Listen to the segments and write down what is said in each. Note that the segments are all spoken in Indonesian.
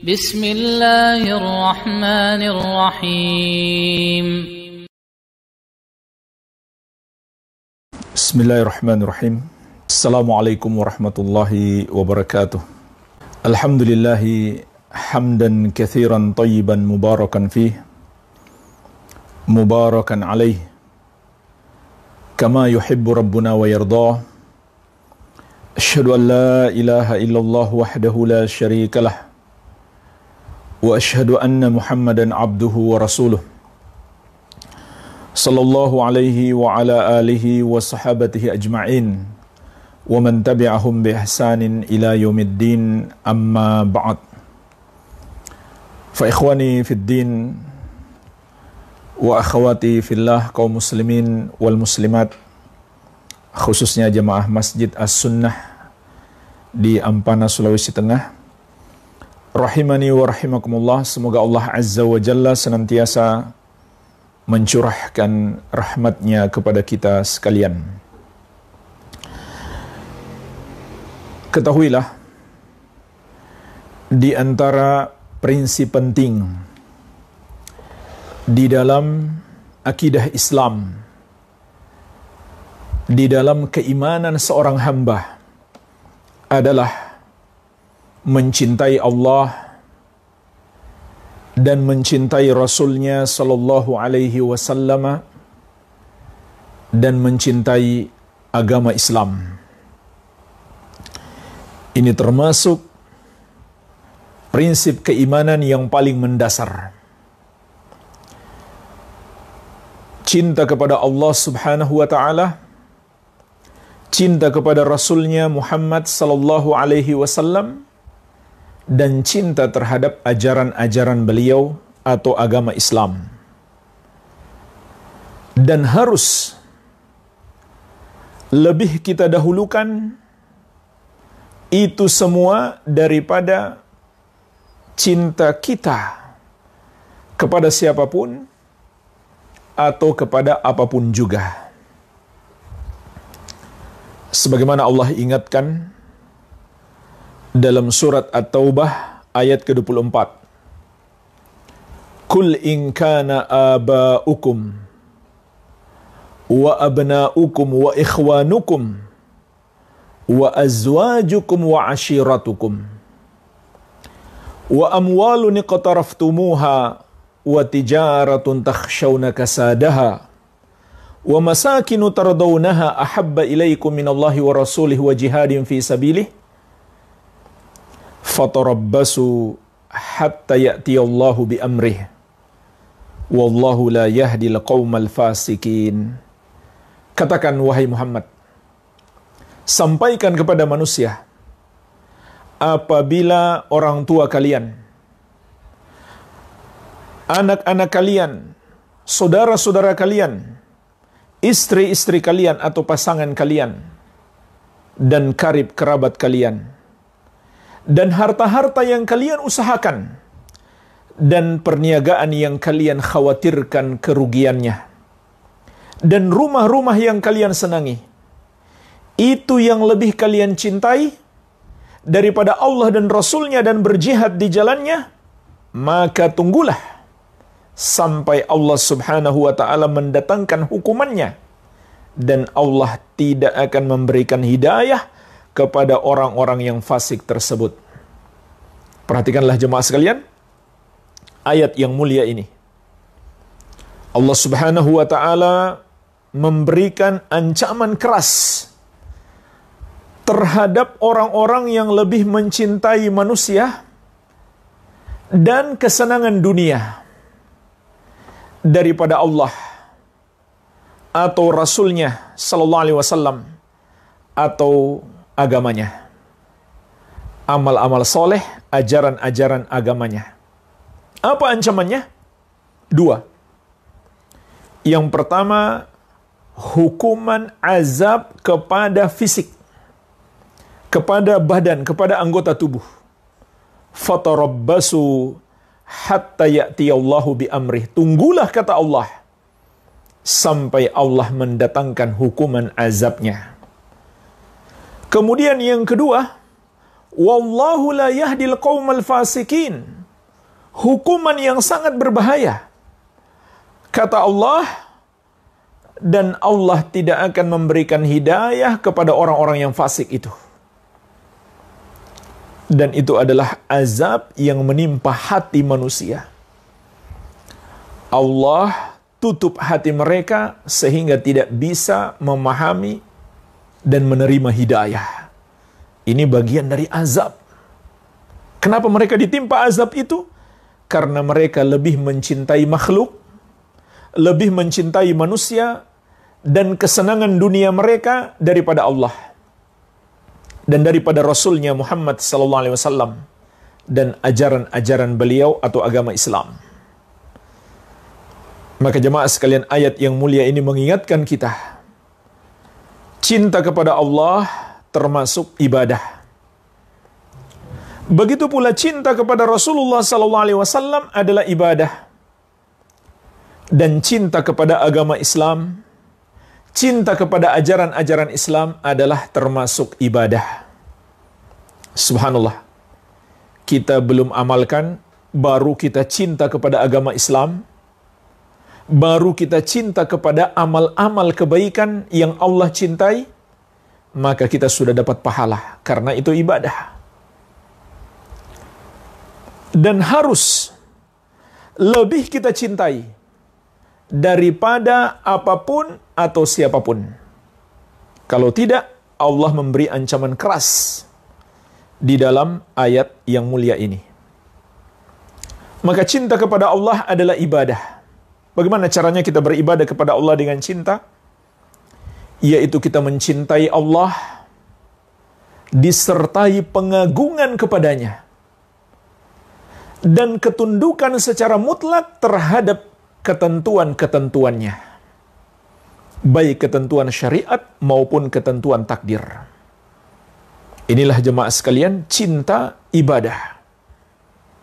بسم الله الرحمن الرحيم بسم الله الرحمن الرحيم السلام عليكم ورحمة الله وبركاته الحمد لله حمدا كثيرا طيبا مباركا فيه مباركا عليه كما يحب ربنا ويرضاه أشهد أن لا إله إلا الله وحده لا شريك له واشهد ان محمدا عبده ورسوله صلى الله عليه وعلى اله وصحابته اجمعين ومن تبعهم باحسان الى يوم الدين اما بعد فاخواني في الدين واخواتي في الله kaum muslimin wal muslimat khususnya jemaah Masjid As-Sunnah di Ampana Sulawesi Tengah Rahimani wa rahimakumullah, semoga Allah Azza wa Jalla senantiasa mencurahkan rahmatnya kepada kita sekalian. Ketahuilah, di antara prinsip penting di dalam akidah Islam, di dalam keimanan seorang hamba adalah mencintai Allah dan mencintai Rasulnya Sallallahu Alaihi Wasallam dan mencintai agama Islam. Ini termasuk prinsip keimanan yang paling mendasar. Cinta kepada Allah Subhanahu wa taala, cinta kepada Rasulnya Muhammad sallallahu alaihi wasallam, dan cinta terhadap ajaran-ajaran beliau atau agama Islam. Dan harus lebih kita dahulukan itu semua daripada cinta kita kepada siapapun atau kepada apapun juga. Sebagaimana Allah ingatkan, dalam surat At-Taubah ayat ke-24. Kul in kana aba'ukum wa abna'ukum wa ikhwanukum wa azwajukum wa ashiratukum wa amwalun iqtaraftumuha wa tijaratun takhshawna kasadaha wa masakinu tardawnaha ahabba ilaykum Allahi wa rasulih wa jihadin fi sabilihi fatarabbasu hatta ya'tiyallahu bi amrih wallahu la yahdi qaumal fasikin katakan wahai Muhammad sampaikan kepada manusia apabila orang tua kalian anak-anak kalian saudara-saudara kalian istri-istri kalian atau pasangan kalian dan karib kerabat kalian dan harta-harta yang kalian usahakan dan perniagaan yang kalian khawatirkan kerugiannya dan rumah-rumah yang kalian senangi itu yang lebih kalian cintai daripada Allah dan Rasulnya dan berjihad di jalannya maka tunggulah sampai Allah subhanahu wa ta'ala mendatangkan hukumannya dan Allah tidak akan memberikan hidayah kepada orang-orang yang fasik tersebut. Perhatikanlah jemaah sekalian, ayat yang mulia ini. Allah Subhanahu wa taala memberikan ancaman keras terhadap orang-orang yang lebih mencintai manusia dan kesenangan dunia daripada Allah atau rasulnya sallallahu alaihi wasallam atau agamanya. Amal-amal soleh, ajaran-ajaran agamanya. Apa ancamannya? Dua. Yang pertama, hukuman azab kepada fisik, kepada badan, kepada anggota tubuh. Fatarabbasu hatta ya'tiyallahu bi amrih. Tunggulah kata Allah sampai Allah mendatangkan hukuman azabnya. Kemudian yang kedua, wallahu la yahdil qaumal fasikin. Hukuman yang sangat berbahaya. Kata Allah, dan Allah tidak akan memberikan hidayah kepada orang-orang yang fasik itu. Dan itu adalah azab yang menimpa hati manusia. Allah tutup hati mereka sehingga tidak bisa memahami dan menerima hidayah. Ini bagian dari azab. Kenapa mereka ditimpa azab itu? Karena mereka lebih mencintai makhluk, lebih mencintai manusia, dan kesenangan dunia mereka daripada Allah dan daripada Rasulnya Muhammad SAW dan ajaran-ajaran beliau atau agama Islam. Maka jemaah sekalian ayat yang mulia ini mengingatkan kita Cinta kepada Allah termasuk ibadah. Begitu pula cinta kepada Rasulullah sallallahu alaihi wasallam adalah ibadah. Dan cinta kepada agama Islam, cinta kepada ajaran-ajaran Islam adalah termasuk ibadah. Subhanallah. Kita belum amalkan baru kita cinta kepada agama Islam baru kita cinta kepada amal-amal kebaikan yang Allah cintai, maka kita sudah dapat pahala karena itu ibadah. Dan harus lebih kita cintai daripada apapun atau siapapun. Kalau tidak, Allah memberi ancaman keras di dalam ayat yang mulia ini. Maka cinta kepada Allah adalah ibadah Bagaimana caranya kita beribadah kepada Allah dengan cinta? Yaitu kita mencintai Allah disertai pengagungan kepadanya dan ketundukan secara mutlak terhadap ketentuan-ketentuannya. Baik ketentuan syariat maupun ketentuan takdir. Inilah jemaah sekalian cinta ibadah.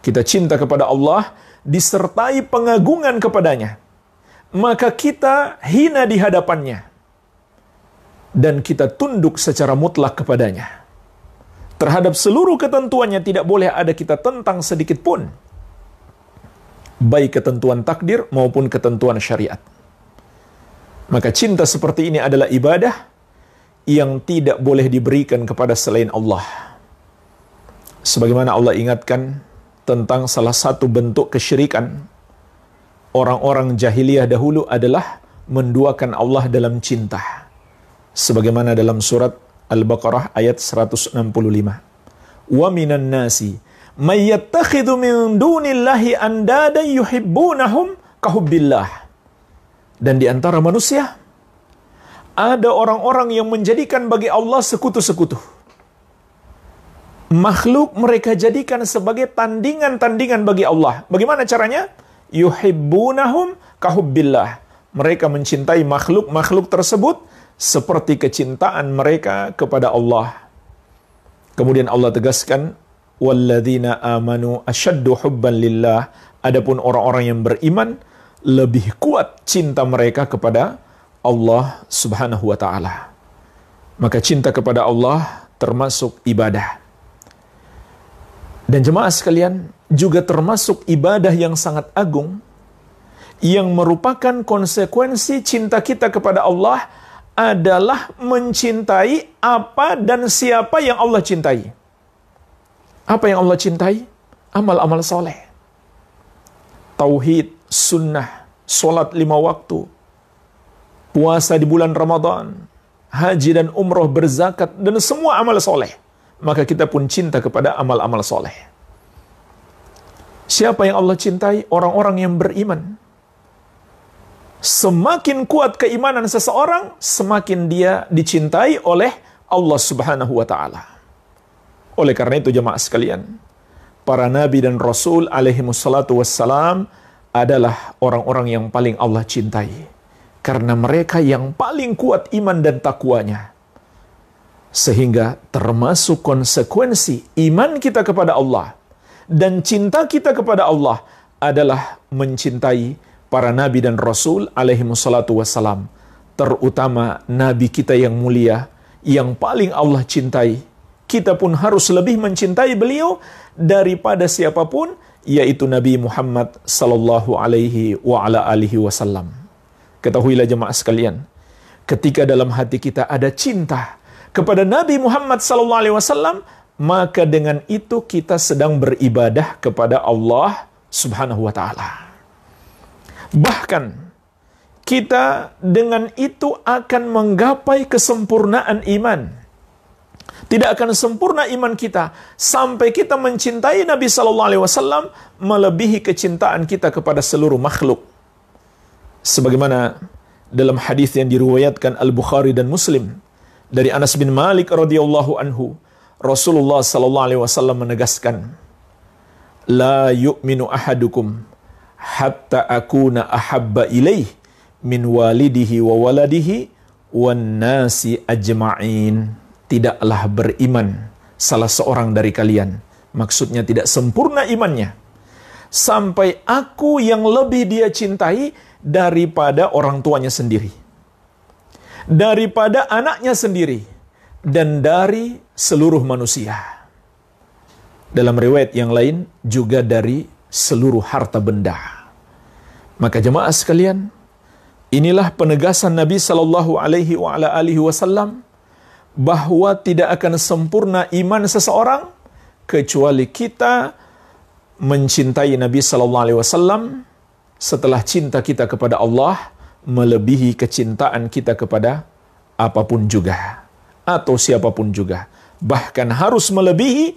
Kita cinta kepada Allah disertai pengagungan kepadanya, maka kita hina di hadapannya dan kita tunduk secara mutlak kepadanya. Terhadap seluruh ketentuannya tidak boleh ada kita tentang sedikit pun. Baik ketentuan takdir maupun ketentuan syariat. Maka cinta seperti ini adalah ibadah yang tidak boleh diberikan kepada selain Allah. Sebagaimana Allah ingatkan tentang salah satu bentuk kesyirikan orang-orang jahiliyah dahulu adalah menduakan Allah dalam cinta. Sebagaimana dalam surat Al-Baqarah ayat 165. Wa minan nasi may yattakhidhu min dunillahi andada yuhibbunahum kahubbillah. Dan di antara manusia ada orang-orang yang menjadikan bagi Allah sekutu-sekutu makhluk mereka jadikan sebagai tandingan-tandingan bagi Allah. Bagaimana caranya? Yuhibbunahum kahubbillah. Mereka mencintai makhluk-makhluk tersebut seperti kecintaan mereka kepada Allah. Kemudian Allah tegaskan, "Walladzina amanu asyaddu hubban lillah." Adapun orang-orang yang beriman lebih kuat cinta mereka kepada Allah Subhanahu wa taala. Maka cinta kepada Allah termasuk ibadah dan jemaah sekalian, juga termasuk ibadah yang sangat agung, yang merupakan konsekuensi cinta kita kepada Allah adalah mencintai apa dan siapa yang Allah cintai. Apa yang Allah cintai? Amal-amal soleh. Tauhid, sunnah, sholat lima waktu, puasa di bulan Ramadan, haji dan umroh berzakat, dan semua amal soleh maka kita pun cinta kepada amal-amal soleh. Siapa yang Allah cintai? Orang-orang yang beriman. Semakin kuat keimanan seseorang, semakin dia dicintai oleh Allah Subhanahu wa taala. Oleh karena itu jemaah sekalian, para nabi dan rasul alaihi Salatu wassalam adalah orang-orang yang paling Allah cintai karena mereka yang paling kuat iman dan takwanya. Sehingga termasuk konsekuensi iman kita kepada Allah dan cinta kita kepada Allah adalah mencintai para nabi dan rasul alaihi salatu wassalam. Terutama nabi kita yang mulia, yang paling Allah cintai. Kita pun harus lebih mencintai beliau daripada siapapun, yaitu Nabi Muhammad sallallahu alaihi wa ala alihi wasallam. Ketahuilah jemaah sekalian, ketika dalam hati kita ada cinta, kepada Nabi Muhammad SAW, maka dengan itu kita sedang beribadah kepada Allah Subhanahu wa Ta'ala. Bahkan, kita dengan itu akan menggapai kesempurnaan iman. Tidak akan sempurna iman kita sampai kita mencintai Nabi Sallallahu Alaihi Wasallam melebihi kecintaan kita kepada seluruh makhluk. Sebagaimana dalam hadis yang diriwayatkan Al Bukhari dan Muslim dari Anas bin Malik radhiyallahu anhu, Rasulullah sallallahu alaihi wasallam menegaskan, "La yu'minu ahadukum hatta akuna ahabba ilaih min walidihi wa waladihi wan nasi ajma'in." Tidaklah beriman salah seorang dari kalian. Maksudnya tidak sempurna imannya. Sampai aku yang lebih dia cintai daripada orang tuanya sendiri daripada anaknya sendiri dan dari seluruh manusia. Dalam riwayat yang lain juga dari seluruh harta benda. Maka jemaah sekalian, inilah penegasan Nabi Shallallahu Alaihi Wasallam bahwa tidak akan sempurna iman seseorang kecuali kita mencintai Nabi Shallallahu Alaihi Wasallam setelah cinta kita kepada Allah melebihi kecintaan kita kepada apapun juga atau siapapun juga. Bahkan harus melebihi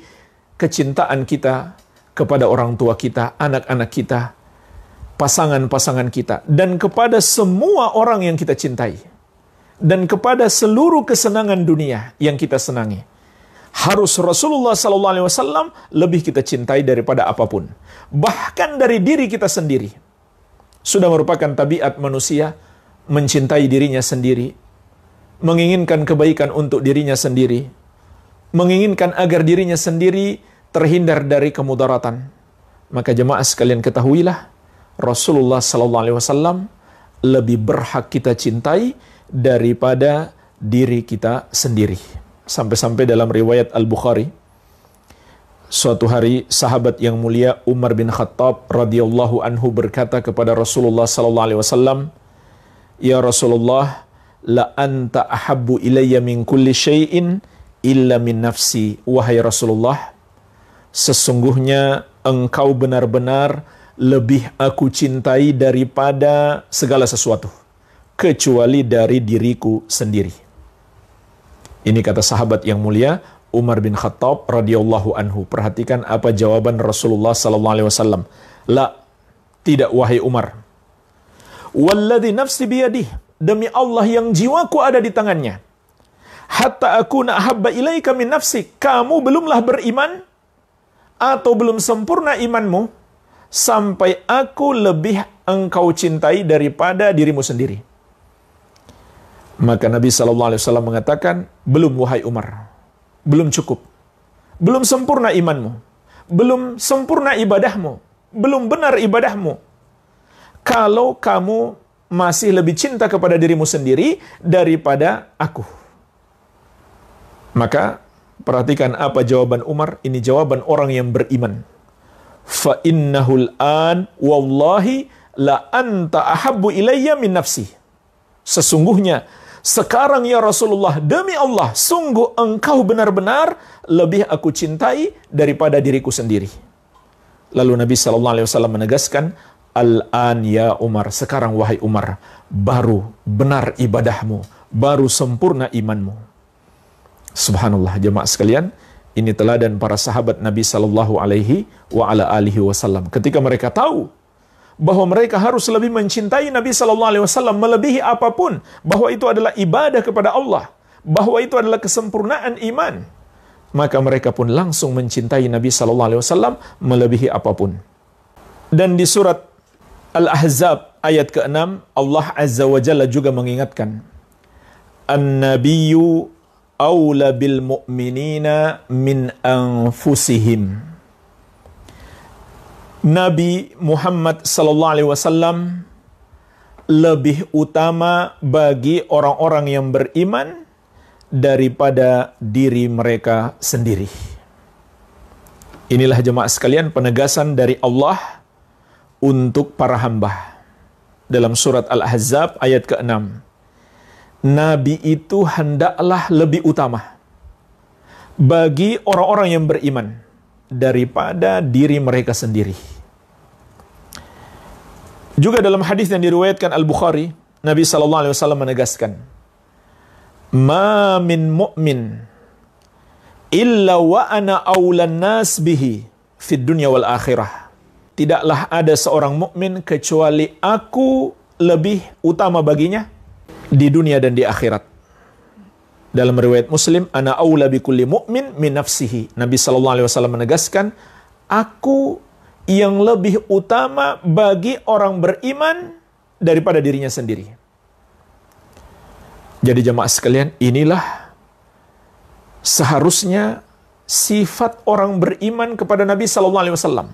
kecintaan kita kepada orang tua kita, anak-anak kita, pasangan-pasangan kita, dan kepada semua orang yang kita cintai, dan kepada seluruh kesenangan dunia yang kita senangi. Harus Rasulullah SAW lebih kita cintai daripada apapun, bahkan dari diri kita sendiri. Sudah merupakan tabiat manusia mencintai dirinya sendiri, menginginkan kebaikan untuk dirinya sendiri, menginginkan agar dirinya sendiri terhindar dari kemudaratan. Maka jemaah sekalian ketahuilah, Rasulullah sallallahu alaihi wasallam lebih berhak kita cintai daripada diri kita sendiri. Sampai-sampai dalam riwayat Al-Bukhari, Suatu hari sahabat yang mulia Umar bin Khattab radhiyallahu anhu berkata kepada Rasulullah sallallahu alaihi wasallam, "Ya Rasulullah, la anta ahabbu ilayya min kulli syai'in illa min nafsi." Wahai Rasulullah, sesungguhnya engkau benar-benar lebih aku cintai daripada segala sesuatu kecuali dari diriku sendiri. Ini kata sahabat yang mulia Umar bin Khattab radhiyallahu anhu. Perhatikan apa jawaban Rasulullah sallallahu alaihi wasallam. La tidak wahai Umar. Walladhi nafsi biyadih demi Allah yang jiwaku ada di tangannya. Hatta aku habba ilaika min nafsi. Kamu belumlah beriman atau belum sempurna imanmu sampai aku lebih engkau cintai daripada dirimu sendiri. Maka Nabi SAW mengatakan, belum wahai Umar belum cukup. Belum sempurna imanmu. Belum sempurna ibadahmu. Belum benar ibadahmu. Kalau kamu masih lebih cinta kepada dirimu sendiri daripada aku. Maka perhatikan apa jawaban Umar, ini jawaban orang yang beriman. Fa الْآنْ an wallahi la anta ahabbu ilayya Sesungguhnya sekarang ya Rasulullah, demi Allah, sungguh engkau benar-benar lebih aku cintai daripada diriku sendiri. Lalu Nabi Shallallahu Alaihi Wasallam menegaskan, Al-an ya Umar, sekarang wahai Umar, baru benar ibadahmu, baru sempurna imanmu. Subhanallah jemaah sekalian, ini teladan para sahabat Nabi Shallallahu Alaihi wa ala alihi Wasallam. Ketika mereka tahu bahwa mereka harus lebih mencintai Nabi Shallallahu Alaihi Wasallam melebihi apapun, bahwa itu adalah ibadah kepada Allah, bahwa itu adalah kesempurnaan iman. Maka mereka pun langsung mencintai Nabi Shallallahu Alaihi Wasallam melebihi apapun. Dan di surat Al-Ahzab ayat ke-6 Allah Azza wa Jalla juga mengingatkan An-nabiyyu awla bil mu'minina min anfusihim Nabi Muhammad sallallahu alaihi wasallam lebih utama bagi orang-orang yang beriman daripada diri mereka sendiri. Inilah jemaah sekalian penegasan dari Allah untuk para hamba. Dalam surat Al-Ahzab ayat ke-6. Nabi itu hendaklah lebih utama bagi orang-orang yang beriman daripada diri mereka sendiri. Juga dalam hadis yang diriwayatkan Al-Bukhari, Nabi sallallahu alaihi wasallam menegaskan, "Ma mu'min illa wa ana aulan nas bihi fit dunya wal akhirah." Tidaklah ada seorang mukmin kecuali aku lebih utama baginya di dunia dan di akhirat. Dalam riwayat Muslim, ana aula bi kulli mu'min min nafsihi. Nabi sallallahu alaihi wasallam menegaskan, aku yang lebih utama bagi orang beriman daripada dirinya sendiri. Jadi jemaah sekalian, inilah seharusnya sifat orang beriman kepada Nabi sallallahu alaihi wasallam.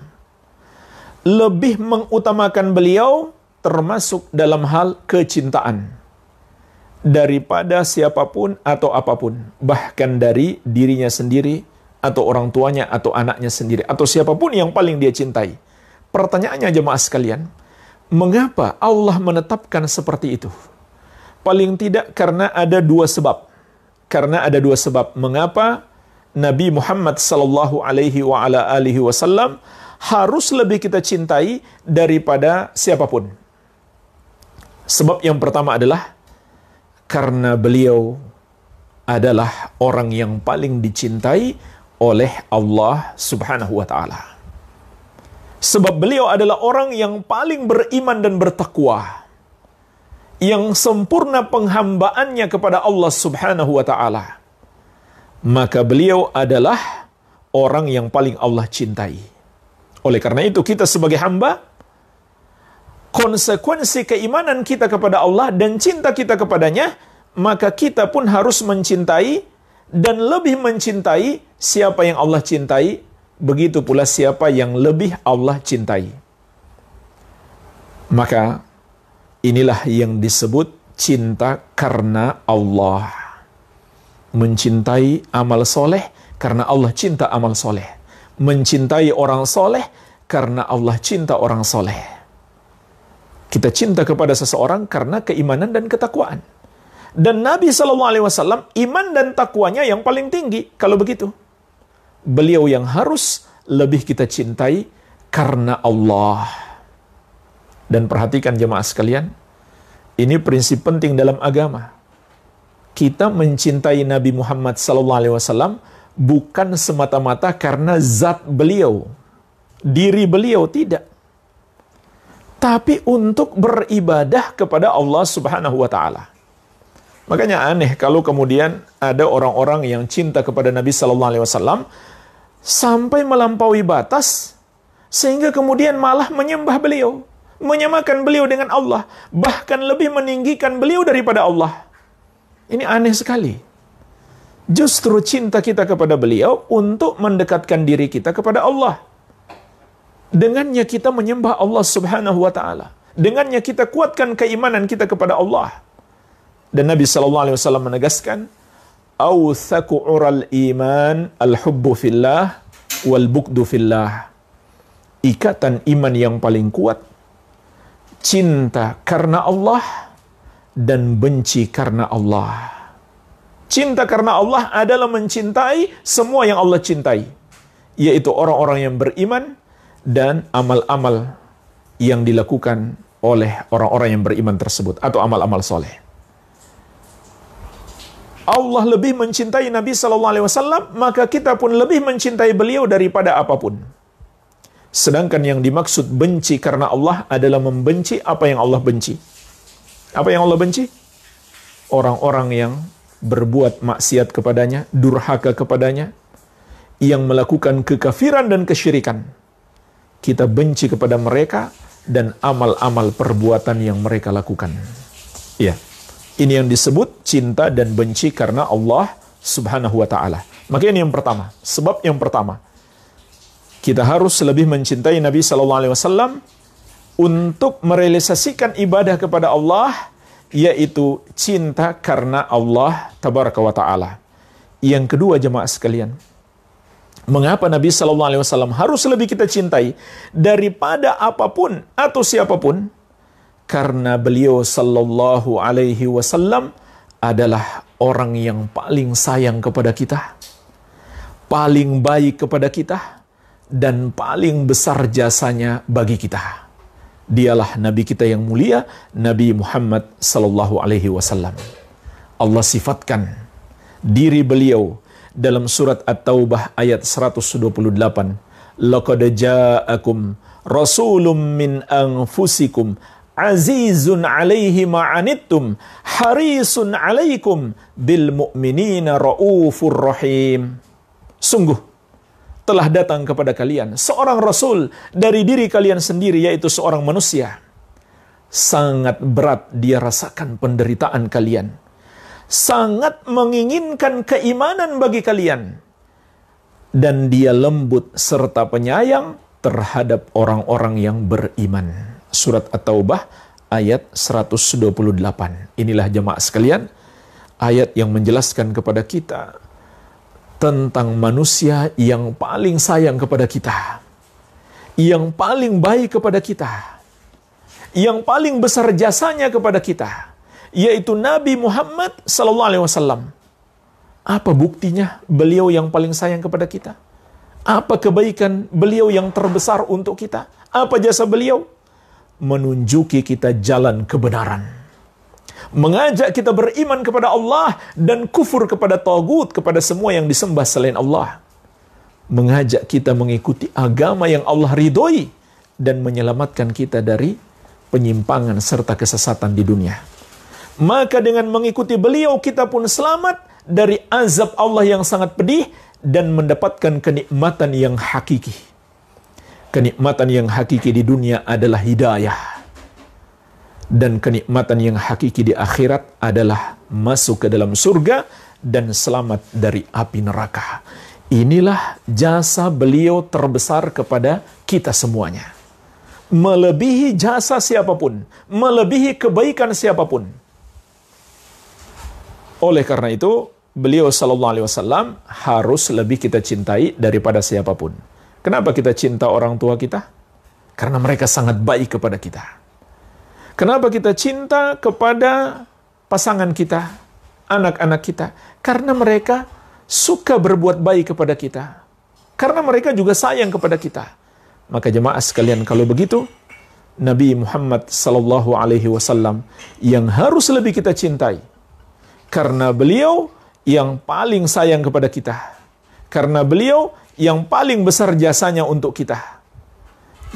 Lebih mengutamakan beliau termasuk dalam hal kecintaan daripada siapapun atau apapun, bahkan dari dirinya sendiri atau orang tuanya atau anaknya sendiri atau siapapun yang paling dia cintai. Pertanyaannya jemaah sekalian, mengapa Allah menetapkan seperti itu? Paling tidak karena ada dua sebab. Karena ada dua sebab mengapa Nabi Muhammad sallallahu alaihi wa ala alihi wasallam harus lebih kita cintai daripada siapapun. Sebab yang pertama adalah karena beliau adalah orang yang paling dicintai oleh Allah Subhanahu wa taala. Sebab beliau adalah orang yang paling beriman dan bertakwa. Yang sempurna penghambaannya kepada Allah Subhanahu wa taala. Maka beliau adalah orang yang paling Allah cintai. Oleh karena itu kita sebagai hamba konsekuensi keimanan kita kepada Allah dan cinta kita kepadanya, maka kita pun harus mencintai dan lebih mencintai siapa yang Allah cintai, begitu pula siapa yang lebih Allah cintai. Maka inilah yang disebut cinta karena Allah. Mencintai amal soleh karena Allah cinta amal soleh. Mencintai orang soleh karena Allah cinta orang soleh. Kita cinta kepada seseorang karena keimanan dan ketakwaan. Dan Nabi Shallallahu Alaihi Wasallam iman dan takwanya yang paling tinggi. Kalau begitu, beliau yang harus lebih kita cintai karena Allah. Dan perhatikan jemaah sekalian, ini prinsip penting dalam agama. Kita mencintai Nabi Muhammad Alaihi Wasallam bukan semata-mata karena zat beliau, diri beliau tidak, tapi untuk beribadah kepada Allah Subhanahu wa taala. Makanya aneh kalau kemudian ada orang-orang yang cinta kepada Nabi sallallahu alaihi wasallam sampai melampaui batas sehingga kemudian malah menyembah beliau, menyamakan beliau dengan Allah, bahkan lebih meninggikan beliau daripada Allah. Ini aneh sekali. Justru cinta kita kepada beliau untuk mendekatkan diri kita kepada Allah. Dengannya kita menyembah Allah Subhanahu wa taala. Dengannya kita kuatkan keimanan kita kepada Allah. Dan Nabi sallallahu alaihi wasallam menegaskan, "Awthaku ural iman al-hubbu fillah wal bukdu fillah." Ikatan iman yang paling kuat cinta karena Allah dan benci karena Allah. Cinta karena Allah adalah mencintai semua yang Allah cintai, yaitu orang-orang yang beriman dan amal-amal yang dilakukan oleh orang-orang yang beriman tersebut atau amal-amal soleh. Allah lebih mencintai Nabi Shallallahu Alaihi Wasallam maka kita pun lebih mencintai beliau daripada apapun. Sedangkan yang dimaksud benci karena Allah adalah membenci apa yang Allah benci. Apa yang Allah benci? Orang-orang yang berbuat maksiat kepadanya, durhaka kepadanya, yang melakukan kekafiran dan kesyirikan kita benci kepada mereka dan amal-amal perbuatan yang mereka lakukan. Ya. Ini yang disebut cinta dan benci karena Allah Subhanahu wa taala. Maka ini yang pertama, sebab yang pertama. Kita harus lebih mencintai Nabi saw untuk merealisasikan ibadah kepada Allah yaitu cinta karena Allah tabaraka wa taala. Yang kedua jemaah sekalian, Mengapa Nabi Shallallahu Alaihi Wasallam harus lebih kita cintai daripada apapun atau siapapun? Karena beliau Shallallahu Alaihi Wasallam adalah orang yang paling sayang kepada kita, paling baik kepada kita, dan paling besar jasanya bagi kita. Dialah Nabi kita yang mulia, Nabi Muhammad Shallallahu Alaihi Wasallam. Allah sifatkan diri beliau dalam surat At-Taubah ayat 128. Laqad ja'akum rasulun min anfusikum azizun alaihi ma'anittum harisun alaikum bil mu'minina raufur rahim. Sungguh telah datang kepada kalian seorang rasul dari diri kalian sendiri yaitu seorang manusia. Sangat berat dia rasakan penderitaan kalian sangat menginginkan keimanan bagi kalian. Dan dia lembut serta penyayang terhadap orang-orang yang beriman. Surat At-Taubah ayat 128. Inilah jemaah sekalian, ayat yang menjelaskan kepada kita tentang manusia yang paling sayang kepada kita, yang paling baik kepada kita, yang paling besar jasanya kepada kita yaitu Nabi Muhammad sallallahu alaihi wasallam. Apa buktinya beliau yang paling sayang kepada kita? Apa kebaikan beliau yang terbesar untuk kita? Apa jasa beliau? Menunjuki kita jalan kebenaran. Mengajak kita beriman kepada Allah dan kufur kepada Tawgut, kepada semua yang disembah selain Allah. Mengajak kita mengikuti agama yang Allah ridhoi dan menyelamatkan kita dari penyimpangan serta kesesatan di dunia maka dengan mengikuti beliau kita pun selamat dari azab Allah yang sangat pedih dan mendapatkan kenikmatan yang hakiki. Kenikmatan yang hakiki di dunia adalah hidayah. Dan kenikmatan yang hakiki di akhirat adalah masuk ke dalam surga dan selamat dari api neraka. Inilah jasa beliau terbesar kepada kita semuanya. Melebihi jasa siapapun, melebihi kebaikan siapapun. Oleh karena itu, beliau sallallahu alaihi wasallam harus lebih kita cintai daripada siapapun. Kenapa kita cinta orang tua kita? Karena mereka sangat baik kepada kita. Kenapa kita cinta kepada pasangan kita, anak-anak kita? Karena mereka suka berbuat baik kepada kita. Karena mereka juga sayang kepada kita. Maka jemaah sekalian kalau begitu, Nabi Muhammad sallallahu alaihi wasallam yang harus lebih kita cintai karena beliau yang paling sayang kepada kita. Karena beliau yang paling besar jasanya untuk kita.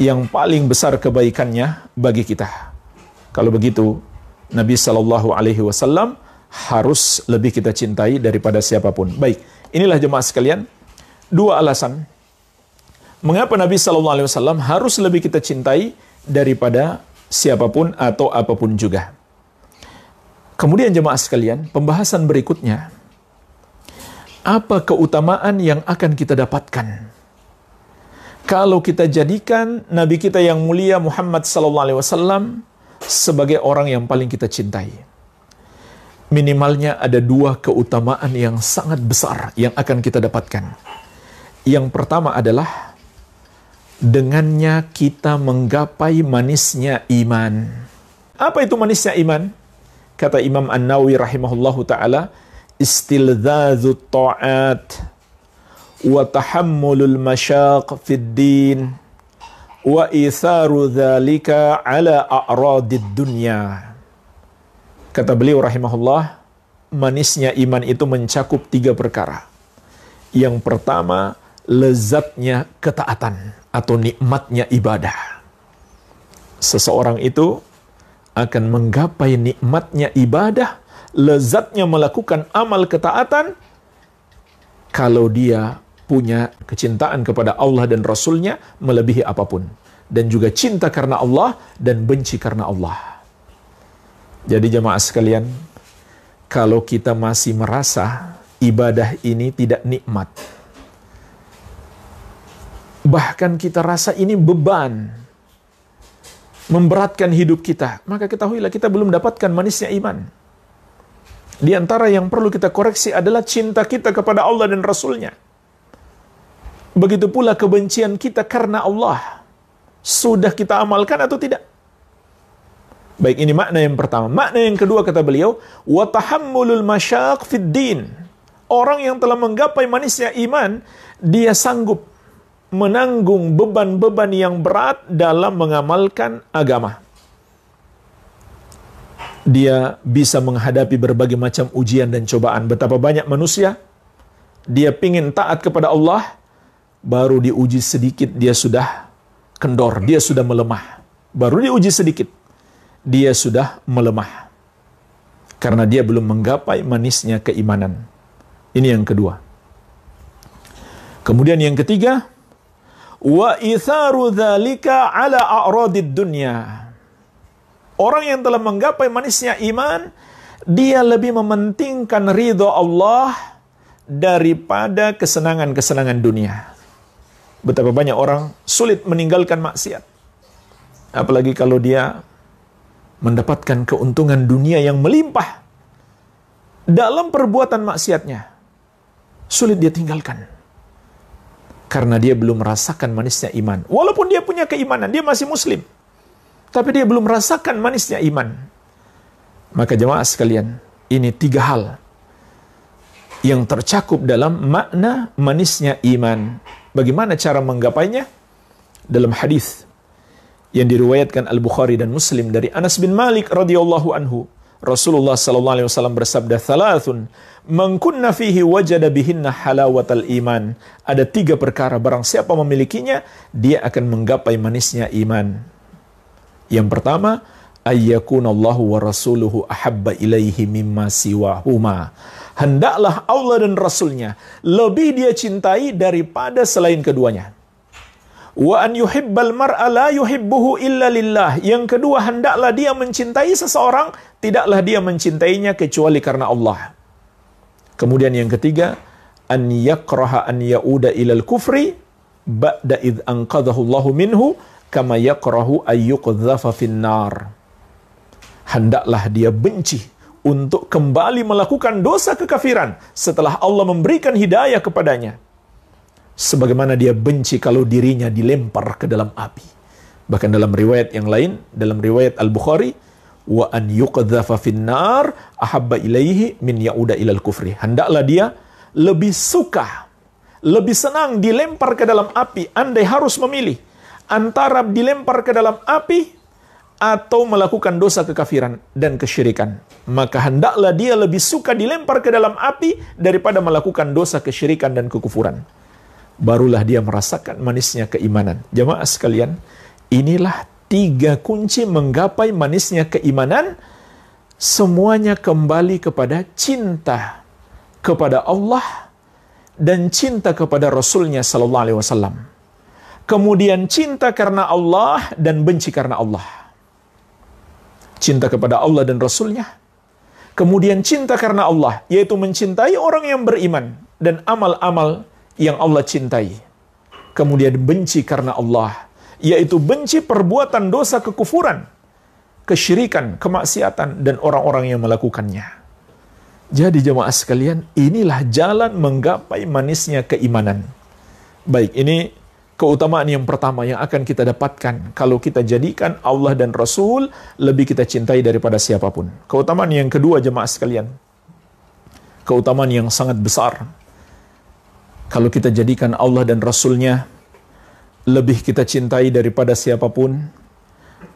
Yang paling besar kebaikannya bagi kita. Kalau begitu, Nabi Shallallahu Alaihi Wasallam harus lebih kita cintai daripada siapapun. Baik, inilah jemaah sekalian dua alasan mengapa Nabi Shallallahu Alaihi Wasallam harus lebih kita cintai daripada siapapun atau apapun juga. Kemudian jemaah sekalian, pembahasan berikutnya apa keutamaan yang akan kita dapatkan kalau kita jadikan nabi kita yang mulia Muhammad SAW sebagai orang yang paling kita cintai. Minimalnya ada dua keutamaan yang sangat besar yang akan kita dapatkan. Yang pertama adalah dengannya kita menggapai manisnya iman. Apa itu manisnya iman? kata Imam an Nawi, rahimahullahu taala istilzadzu ta'at wa tahammulul masyaq fid din wa itharu dzalika ala a'radid dunya kata beliau rahimahullah manisnya iman itu mencakup tiga perkara yang pertama lezatnya ketaatan atau nikmatnya ibadah seseorang itu akan menggapai nikmatnya ibadah, lezatnya melakukan amal ketaatan, kalau dia punya kecintaan kepada Allah dan Rasulnya melebihi apapun. Dan juga cinta karena Allah dan benci karena Allah. Jadi jemaah sekalian, kalau kita masih merasa ibadah ini tidak nikmat, bahkan kita rasa ini beban, memberatkan hidup kita, maka ketahuilah kita belum dapatkan manisnya iman. Di antara yang perlu kita koreksi adalah cinta kita kepada Allah dan Rasulnya. Begitu pula kebencian kita karena Allah. Sudah kita amalkan atau tidak? Baik, ini makna yang pertama. Makna yang kedua kata beliau, وَتَحَمُّلُ الْمَشَاقْ فِي Orang yang telah menggapai manisnya iman, dia sanggup menanggung beban-beban yang berat dalam mengamalkan agama. Dia bisa menghadapi berbagai macam ujian dan cobaan. Betapa banyak manusia, dia pingin taat kepada Allah, baru diuji sedikit dia sudah kendor, dia sudah melemah. Baru diuji sedikit, dia sudah melemah. Karena dia belum menggapai manisnya keimanan. Ini yang kedua. Kemudian yang ketiga, Wa itharu dzalika ala a'radid dunya. Orang yang telah menggapai manisnya iman, dia lebih mementingkan ridho Allah daripada kesenangan-kesenangan dunia. Betapa banyak orang sulit meninggalkan maksiat. Apalagi kalau dia mendapatkan keuntungan dunia yang melimpah dalam perbuatan maksiatnya. Sulit dia tinggalkan karena dia belum merasakan manisnya iman. Walaupun dia punya keimanan, dia masih muslim. Tapi dia belum merasakan manisnya iman. Maka jemaah sekalian, ini tiga hal yang tercakup dalam makna manisnya iman. Bagaimana cara menggapainya? Dalam hadis yang diriwayatkan Al-Bukhari dan Muslim dari Anas bin Malik radhiyallahu anhu. Rasulullah sallallahu alaihi wasallam bersabda, "Thalathun mengkunna fihi wajada bihinna halawatal iman." Ada tiga perkara barang siapa memilikinya, dia akan menggapai manisnya iman. Yang pertama, ayyakunallahu wa rasuluhu ahabba ilaihi mimma siwahuma. Hendaklah Allah dan Rasulnya lebih dia cintai daripada selain keduanya. Wa an yuhibbal mar'a la yuhibbuhu illa lillah. Yang kedua, hendaklah dia mencintai seseorang, tidaklah dia mencintainya kecuali karena Allah. Kemudian yang ketiga, an yakraha an ya'uda ilal kufri ba'da id anqadhahu Allahu minhu kama yakrahu ayyuqdhafa finnar. Hendaklah dia benci untuk kembali melakukan dosa kekafiran setelah Allah memberikan hidayah kepadanya sebagaimana dia benci kalau dirinya dilempar ke dalam api. Bahkan dalam riwayat yang lain, dalam riwayat Al-Bukhari, wa an yuqdhafa finnar ahabba ilaihi min yauda ilal kufri. Hendaklah dia lebih suka, lebih senang dilempar ke dalam api. Andai harus memilih antara dilempar ke dalam api atau melakukan dosa kekafiran dan kesyirikan. Maka hendaklah dia lebih suka dilempar ke dalam api daripada melakukan dosa kesyirikan dan kekufuran barulah dia merasakan manisnya keimanan. Jemaah sekalian, inilah tiga kunci menggapai manisnya keimanan, semuanya kembali kepada cinta kepada Allah dan cinta kepada Rasulnya Sallallahu Alaihi Wasallam. Kemudian cinta karena Allah dan benci karena Allah. Cinta kepada Allah dan Rasulnya. Kemudian cinta karena Allah, yaitu mencintai orang yang beriman dan amal-amal yang Allah cintai, kemudian benci karena Allah, yaitu benci perbuatan dosa kekufuran, kesyirikan, kemaksiatan, dan orang-orang yang melakukannya. Jadi jemaah sekalian, inilah jalan menggapai manisnya keimanan. Baik, ini keutamaan yang pertama yang akan kita dapatkan kalau kita jadikan Allah dan Rasul lebih kita cintai daripada siapapun. Keutamaan yang kedua jemaah sekalian. Keutamaan yang sangat besar kalau kita jadikan Allah dan Rasulnya lebih kita cintai daripada siapapun,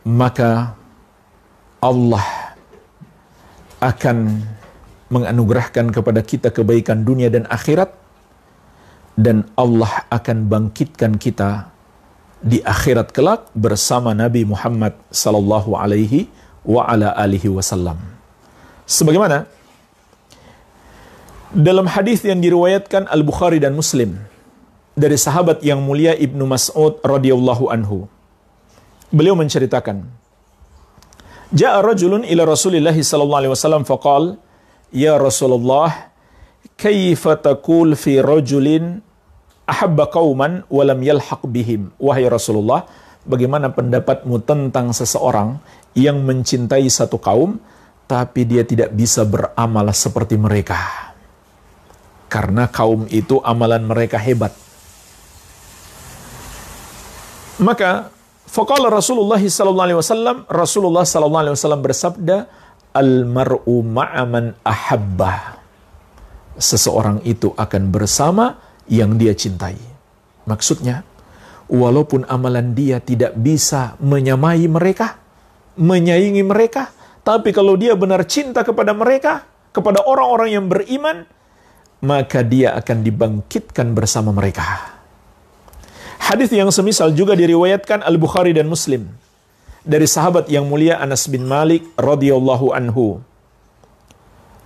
maka Allah akan menganugerahkan kepada kita kebaikan dunia dan akhirat, dan Allah akan bangkitkan kita di akhirat kelak bersama Nabi Muhammad sallallahu alaihi wasallam. Sebagaimana dalam hadis yang diriwayatkan Al-Bukhari dan Muslim dari sahabat yang mulia Ibnu Mas'ud radhiyallahu anhu. Beliau menceritakan, Ja'a rajulun ila Rasulillah sallallahu alaihi wasallam faqal, "Ya Rasulullah, kaifa taqul fi rajulin ahabba qauman wa lam yalhaq bihim?" Wahai Rasulullah, bagaimana pendapatmu tentang seseorang yang mencintai satu kaum tapi dia tidak bisa beramal seperti mereka? karena kaum itu amalan mereka hebat. Maka fakallah Rasulullah SAW Rasulullah SAW bersabda, "Al mar'u ma'aman ahabba. Seseorang itu akan bersama yang dia cintai. Maksudnya, walaupun amalan dia tidak bisa menyamai mereka, menyaingi mereka, tapi kalau dia benar cinta kepada mereka, kepada orang-orang yang beriman, maka dia akan dibangkitkan bersama mereka. Hadis yang semisal juga diriwayatkan Al-Bukhari dan Muslim dari sahabat yang mulia Anas bin Malik radhiyallahu anhu.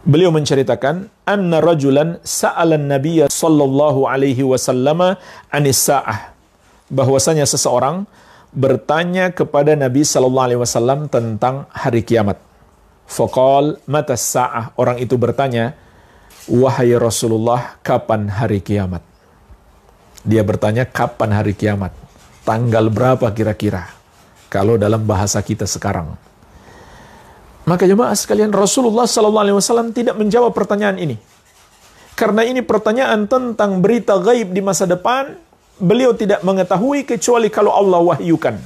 Beliau menceritakan, "Anna rajulan sa'alan Nabiy sallallahu alaihi wasallam anis sa'ah." Bahwasanya seseorang bertanya kepada Nabi sallallahu alaihi wasallam tentang hari kiamat. Faqal, "Mata sa'ah?" Orang itu bertanya, Wahai Rasulullah, kapan hari kiamat? Dia bertanya, kapan hari kiamat? Tanggal berapa kira-kira? Kalau dalam bahasa kita sekarang. Maka jemaah sekalian, Rasulullah SAW tidak menjawab pertanyaan ini. Karena ini pertanyaan tentang berita gaib di masa depan, beliau tidak mengetahui kecuali kalau Allah wahyukan.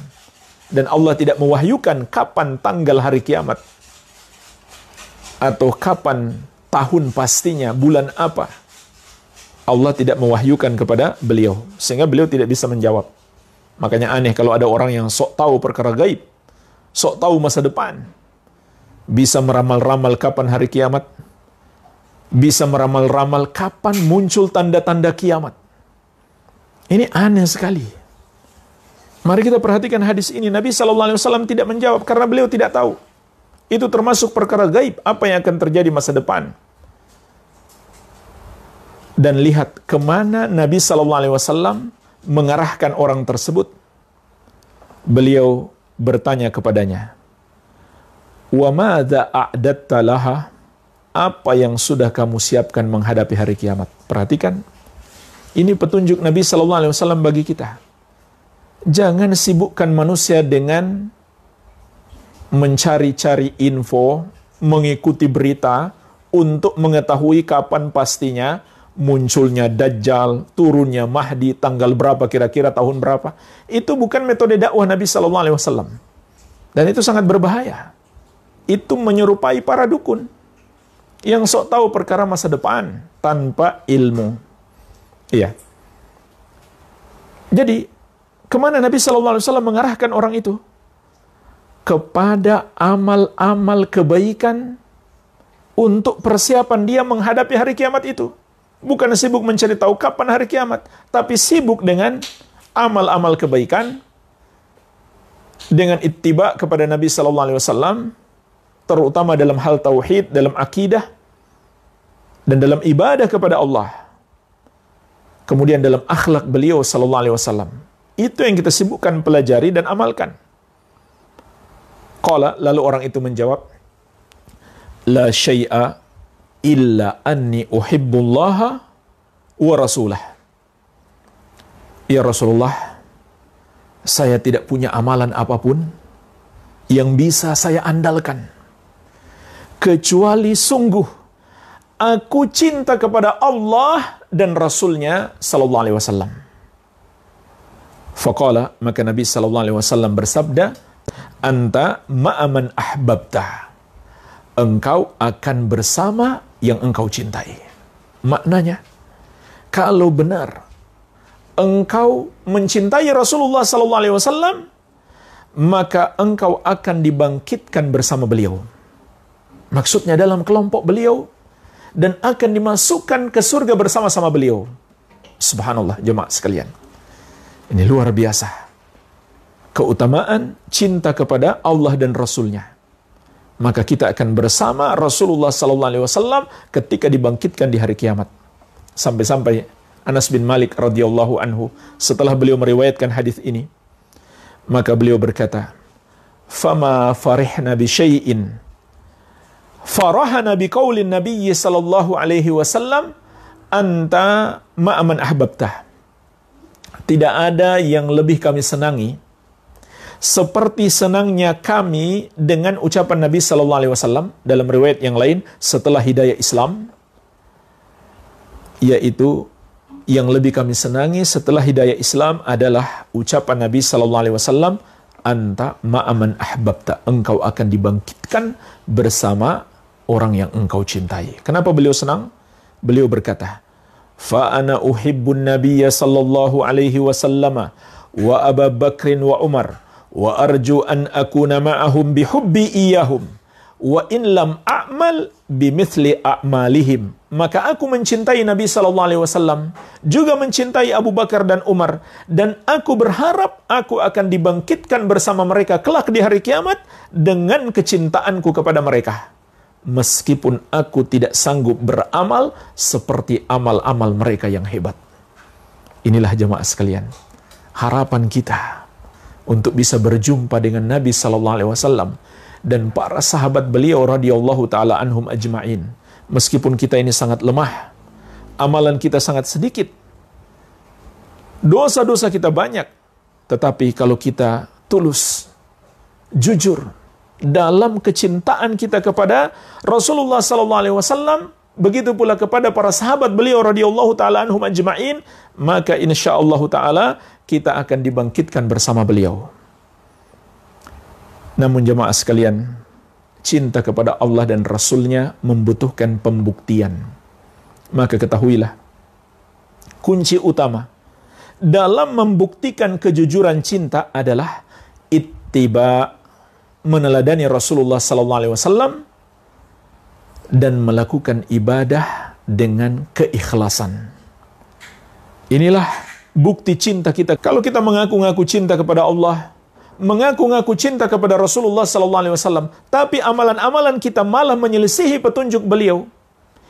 Dan Allah tidak mewahyukan kapan tanggal hari kiamat. Atau kapan tahun pastinya, bulan apa. Allah tidak mewahyukan kepada beliau. Sehingga beliau tidak bisa menjawab. Makanya aneh kalau ada orang yang sok tahu perkara gaib. Sok tahu masa depan. Bisa meramal-ramal kapan hari kiamat. Bisa meramal-ramal kapan muncul tanda-tanda kiamat. Ini aneh sekali. Mari kita perhatikan hadis ini. Nabi SAW tidak menjawab karena beliau tidak tahu. Itu termasuk perkara gaib apa yang akan terjadi masa depan dan lihat kemana Nabi Shallallahu Alaihi Wasallam mengarahkan orang tersebut. Beliau bertanya kepadanya, "Wa ada a'dat talaha? Apa yang sudah kamu siapkan menghadapi hari kiamat?" Perhatikan, ini petunjuk Nabi Shallallahu Alaihi Wasallam bagi kita. Jangan sibukkan manusia dengan mencari-cari info, mengikuti berita untuk mengetahui kapan pastinya munculnya Dajjal, turunnya Mahdi, tanggal berapa kira-kira, tahun berapa. Itu bukan metode dakwah Nabi Sallallahu Alaihi Wasallam. Dan itu sangat berbahaya. Itu menyerupai para dukun yang sok tahu perkara masa depan tanpa ilmu. Iya. Jadi, kemana Nabi Sallallahu Alaihi Wasallam mengarahkan orang itu? Kepada amal-amal kebaikan untuk persiapan dia menghadapi hari kiamat itu Bukan sibuk mencari tahu kapan hari kiamat, tapi sibuk dengan amal-amal kebaikan, dengan ittiba kepada Nabi Sallallahu Alaihi Wasallam, terutama dalam hal tauhid, dalam akidah, dan dalam ibadah kepada Allah. Kemudian dalam akhlak beliau sallallahu alaihi wasallam. Itu yang kita sibukkan pelajari dan amalkan. Qala lalu orang itu menjawab, la syai'a illa anni uhibbullaha wa rasulah. Ya Rasulullah, saya tidak punya amalan apapun yang bisa saya andalkan. Kecuali sungguh aku cinta kepada Allah dan Rasulnya sallallahu alaihi wasallam. Faqala, maka Nabi sallallahu alaihi wasallam bersabda, "Anta ma'aman ahbabta." engkau akan bersama yang engkau cintai. Maknanya, kalau benar engkau mencintai Rasulullah sallallahu alaihi wasallam, maka engkau akan dibangkitkan bersama beliau. Maksudnya dalam kelompok beliau dan akan dimasukkan ke surga bersama-sama beliau. Subhanallah jemaah sekalian. Ini luar biasa. Keutamaan cinta kepada Allah dan Rasulnya maka kita akan bersama Rasulullah sallallahu alaihi wasallam ketika dibangkitkan di hari kiamat. Sampai-sampai Anas bin Malik radhiyallahu anhu setelah beliau meriwayatkan hadis ini maka beliau berkata, "Fama farihna bi syai'in farahana bi qaulin nabiyyi sallallahu alaihi wasallam anta ma'aman ahbabtah." Tidak ada yang lebih kami senangi seperti senangnya kami dengan ucapan Nabi Sallallahu Alaihi Wasallam dalam riwayat yang lain setelah hidayah Islam, yaitu yang lebih kami senangi setelah hidayah Islam adalah ucapan Nabi Sallallahu Alaihi Wasallam, anta ma'aman ahbabta, engkau akan dibangkitkan bersama orang yang engkau cintai. Kenapa beliau senang? Beliau berkata, fa'ana uhibbun nabiyya sallallahu alaihi wasallama wa Abu Bakrin wa Umar wa arju an akuna ma'ahum bihubbi iyahum wa in lam a'mal maka aku mencintai Nabi sallallahu alaihi wasallam juga mencintai Abu Bakar dan Umar dan aku berharap aku akan dibangkitkan bersama mereka kelak di hari kiamat dengan kecintaanku kepada mereka meskipun aku tidak sanggup beramal seperti amal-amal mereka yang hebat inilah jemaah sekalian harapan kita untuk bisa berjumpa dengan Nabi Sallallahu Alaihi Wasallam dan para sahabat beliau radhiyallahu taala anhum ajma'in. Meskipun kita ini sangat lemah, amalan kita sangat sedikit, dosa-dosa kita banyak, tetapi kalau kita tulus, jujur dalam kecintaan kita kepada Rasulullah Sallallahu Alaihi Wasallam, begitu pula kepada para sahabat beliau radhiyallahu taala anhum ajmain maka insyaallah taala kita akan dibangkitkan bersama beliau namun jemaah sekalian cinta kepada Allah dan Rasulnya membutuhkan pembuktian maka ketahuilah kunci utama dalam membuktikan kejujuran cinta adalah ittiba meneladani Rasulullah sallallahu alaihi wasallam dan melakukan ibadah dengan keikhlasan. Inilah bukti cinta kita. Kalau kita mengaku-ngaku cinta kepada Allah, mengaku-ngaku cinta kepada Rasulullah sallallahu alaihi wasallam, tapi amalan-amalan kita malah menyelisihi petunjuk beliau.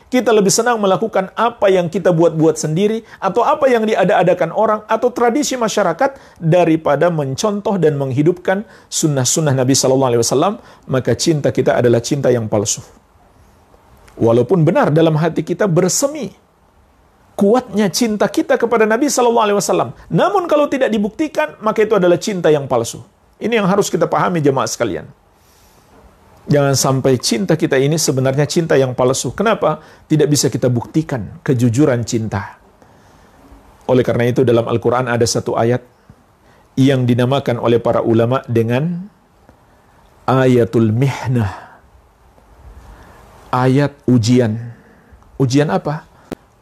Kita lebih senang melakukan apa yang kita buat-buat sendiri atau apa yang diada-adakan orang atau tradisi masyarakat daripada mencontoh dan menghidupkan sunnah-sunnah Nabi sallallahu alaihi wasallam, maka cinta kita adalah cinta yang palsu. Walaupun benar dalam hati kita bersemi kuatnya cinta kita kepada Nabi Shallallahu Alaihi Wasallam. Namun kalau tidak dibuktikan, maka itu adalah cinta yang palsu. Ini yang harus kita pahami jemaah sekalian. Jangan sampai cinta kita ini sebenarnya cinta yang palsu. Kenapa? Tidak bisa kita buktikan kejujuran cinta. Oleh karena itu dalam Al-Quran ada satu ayat yang dinamakan oleh para ulama dengan ayatul mihnah ayat ujian. Ujian apa?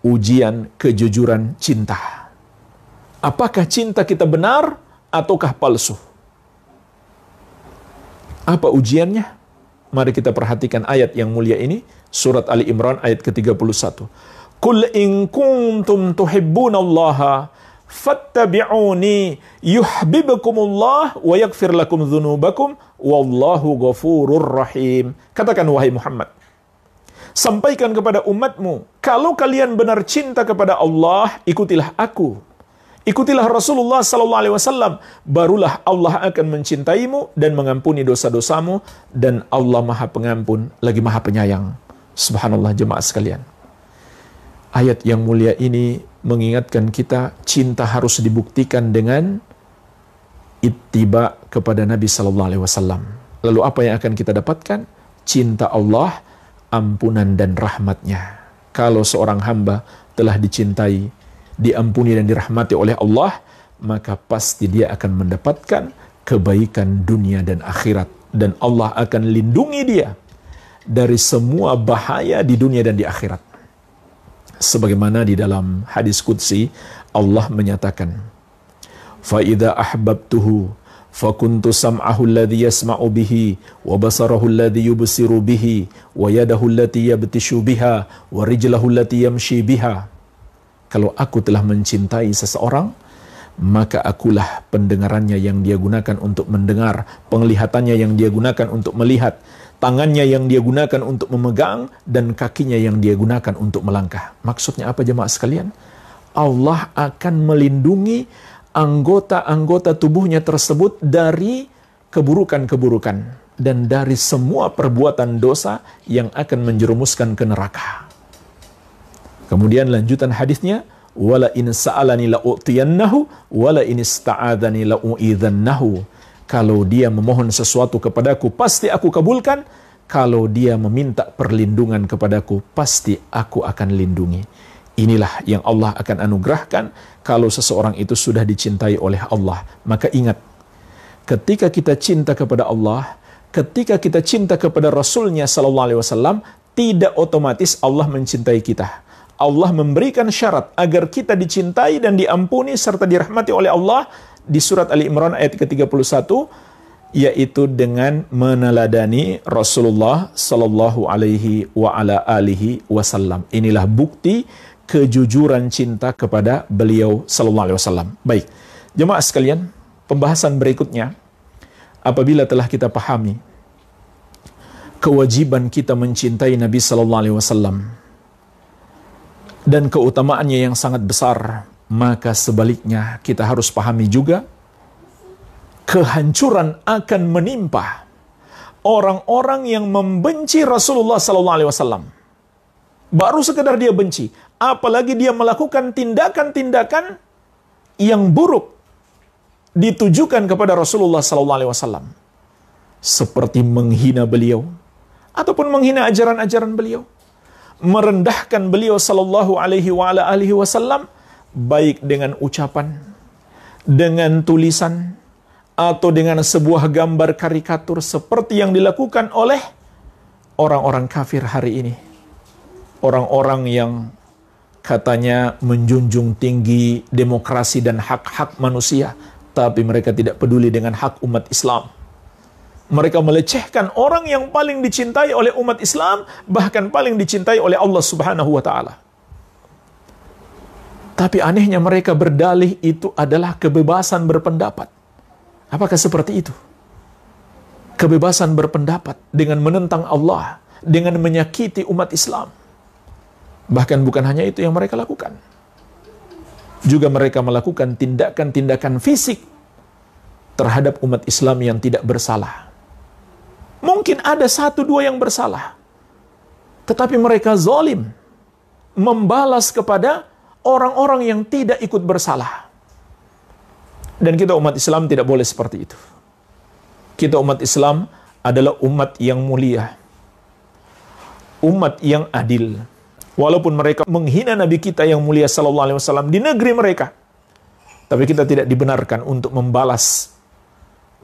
Ujian kejujuran cinta. Apakah cinta kita benar ataukah palsu? Apa ujiannya? Mari kita perhatikan ayat yang mulia ini, surat Ali Imran ayat ke-31. Kul in kuntum tuhibbunallaha fattabi'uni yuhibbukumullah wa yaghfir lakum dhunubakum wallahu ghafurur rahim. Katakan wahai Muhammad, Sampaikan kepada umatmu, kalau kalian benar cinta kepada Allah, ikutilah aku. Ikutilah Rasulullah sallallahu alaihi wasallam, barulah Allah akan mencintaimu dan mengampuni dosa-dosamu dan Allah Maha Pengampun lagi Maha Penyayang. Subhanallah jemaah sekalian. Ayat yang mulia ini mengingatkan kita cinta harus dibuktikan dengan ittiba kepada Nabi sallallahu alaihi wasallam. Lalu apa yang akan kita dapatkan? Cinta Allah ampunan dan rahmatnya. Kalau seorang hamba telah dicintai, diampuni dan dirahmati oleh Allah, maka pasti dia akan mendapatkan kebaikan dunia dan akhirat. Dan Allah akan lindungi dia dari semua bahaya di dunia dan di akhirat. Sebagaimana di dalam hadis Qudsi, Allah menyatakan, فَإِذَا أَحْبَبْتُهُ فكنت سمعه الذي يسمع به وبصره الذي يبصر به ويده التي يبتش بها ورجله التي يمشي بها kalau aku telah mencintai seseorang maka akulah pendengarannya yang dia gunakan untuk mendengar penglihatannya yang dia gunakan untuk melihat tangannya yang dia gunakan untuk memegang dan kakinya yang dia gunakan untuk melangkah maksudnya apa jemaah sekalian Allah akan melindungi anggota-anggota tubuhnya tersebut dari keburukan-keburukan dan dari semua perbuatan dosa yang akan menjerumuskan ke neraka. Kemudian lanjutan hadisnya, wala in sa'alani la u'tiyannahu wala in ista'adani la Kalau dia memohon sesuatu kepadaku, pasti aku kabulkan. Kalau dia meminta perlindungan kepadaku, pasti aku akan lindungi. Inilah yang Allah akan anugerahkan kalau seseorang itu sudah dicintai oleh Allah. Maka ingat, ketika kita cinta kepada Allah, ketika kita cinta kepada Rasulnya Sallallahu Alaihi Wasallam, tidak otomatis Allah mencintai kita. Allah memberikan syarat agar kita dicintai dan diampuni serta dirahmati oleh Allah di surat Ali Imran ayat ke-31 yaitu dengan meneladani Rasulullah sallallahu alaihi wa alihi wasallam. Inilah bukti kejujuran cinta kepada beliau sallallahu alaihi wasallam. Baik. Jemaah sekalian, pembahasan berikutnya apabila telah kita pahami kewajiban kita mencintai Nabi sallallahu alaihi wasallam dan keutamaannya yang sangat besar, maka sebaliknya kita harus pahami juga kehancuran akan menimpa orang-orang yang membenci Rasulullah sallallahu alaihi wasallam. Baru sekedar dia benci, apalagi dia melakukan tindakan-tindakan yang buruk ditujukan kepada Rasulullah SAW, seperti menghina beliau ataupun menghina ajaran-ajaran beliau merendahkan beliau sallallahu alaihi wa ala alihi wasallam baik dengan ucapan dengan tulisan atau dengan sebuah gambar karikatur seperti yang dilakukan oleh orang-orang kafir hari ini orang-orang yang katanya menjunjung tinggi demokrasi dan hak-hak manusia, tapi mereka tidak peduli dengan hak umat Islam. Mereka melecehkan orang yang paling dicintai oleh umat Islam, bahkan paling dicintai oleh Allah Subhanahu wa taala. Tapi anehnya mereka berdalih itu adalah kebebasan berpendapat. Apakah seperti itu? Kebebasan berpendapat dengan menentang Allah, dengan menyakiti umat Islam. Bahkan bukan hanya itu yang mereka lakukan. Juga mereka melakukan tindakan-tindakan fisik terhadap umat Islam yang tidak bersalah. Mungkin ada satu dua yang bersalah. Tetapi mereka zalim. Membalas kepada orang-orang yang tidak ikut bersalah. Dan kita umat Islam tidak boleh seperti itu. Kita umat Islam adalah umat yang mulia. Umat yang adil Walaupun mereka menghina Nabi kita yang mulia Sallallahu Alaihi Wasallam di negeri mereka, tapi kita tidak dibenarkan untuk membalas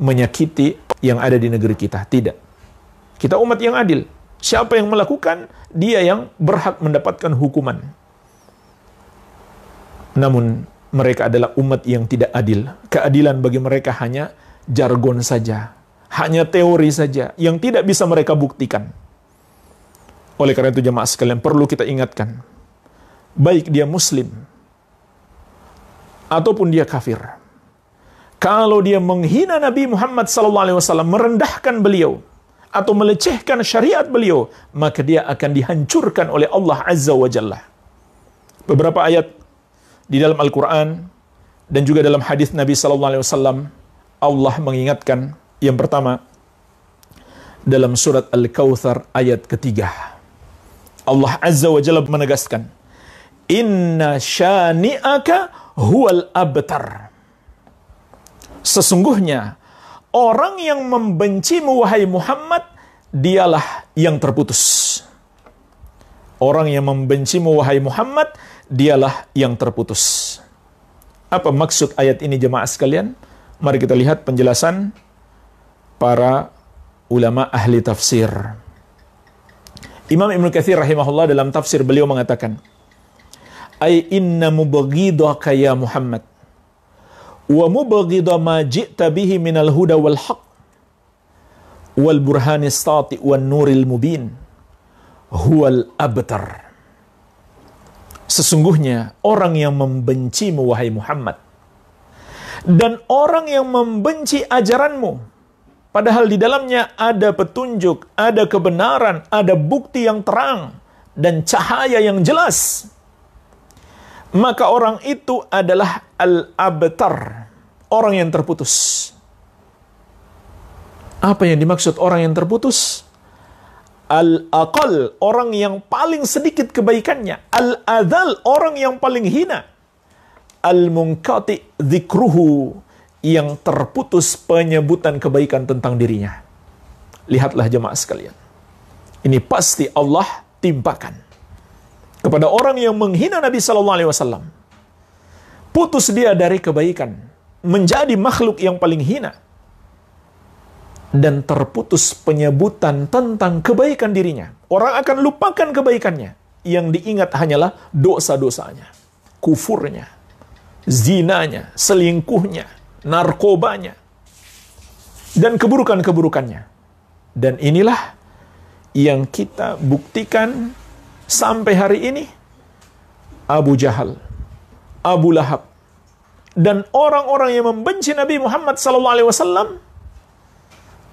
menyakiti yang ada di negeri kita. Tidak. Kita umat yang adil. Siapa yang melakukan, dia yang berhak mendapatkan hukuman. Namun mereka adalah umat yang tidak adil. Keadilan bagi mereka hanya jargon saja, hanya teori saja yang tidak bisa mereka buktikan. Oleh karena itu jemaah sekalian perlu kita ingatkan. Baik dia muslim ataupun dia kafir. Kalau dia menghina Nabi Muhammad SAW, merendahkan beliau, atau melecehkan syariat beliau, maka dia akan dihancurkan oleh Allah Azza wa Jalla. Beberapa ayat di dalam Al-Quran dan juga dalam hadis Nabi Sallallahu Alaihi Wasallam, Allah mengingatkan yang pertama dalam surat Al-Kautsar ayat ketiga. Allah Azza wa Jalla menegaskan, "Inna syani'aka huwal abtar." Sesungguhnya orang yang membencimu wahai Muhammad dialah yang terputus. Orang yang membencimu wahai Muhammad dialah yang terputus. Apa maksud ayat ini jemaah sekalian? Mari kita lihat penjelasan para ulama ahli tafsir. Imam Ibn Kathir rahimahullah dalam tafsir beliau mengatakan, Ay inna mubagidaka ya Muhammad, wa mubagida ma ji'ta bihi minal huda wal haq, wal burhani sati wal nuril mubin, huwal abtar. Sesungguhnya orang yang membencimu wahai Muhammad, dan orang yang membenci ajaranmu, Padahal di dalamnya ada petunjuk, ada kebenaran, ada bukti yang terang, dan cahaya yang jelas. Maka orang itu adalah al-abtar, orang yang terputus. Apa yang dimaksud orang yang terputus? Al-aqal, orang yang paling sedikit kebaikannya. Al-adhal, orang yang paling hina. Al-munkati zikruhu yang terputus penyebutan kebaikan tentang dirinya. Lihatlah jemaah sekalian. Ini pasti Allah timpakan kepada orang yang menghina Nabi Shallallahu Alaihi Wasallam. Putus dia dari kebaikan, menjadi makhluk yang paling hina, dan terputus penyebutan tentang kebaikan dirinya. Orang akan lupakan kebaikannya. Yang diingat hanyalah dosa-dosanya, kufurnya, zinanya, selingkuhnya, narkobanya, dan keburukan-keburukannya. Dan inilah yang kita buktikan sampai hari ini Abu Jahal, Abu Lahab, dan orang-orang yang membenci Nabi Muhammad SAW,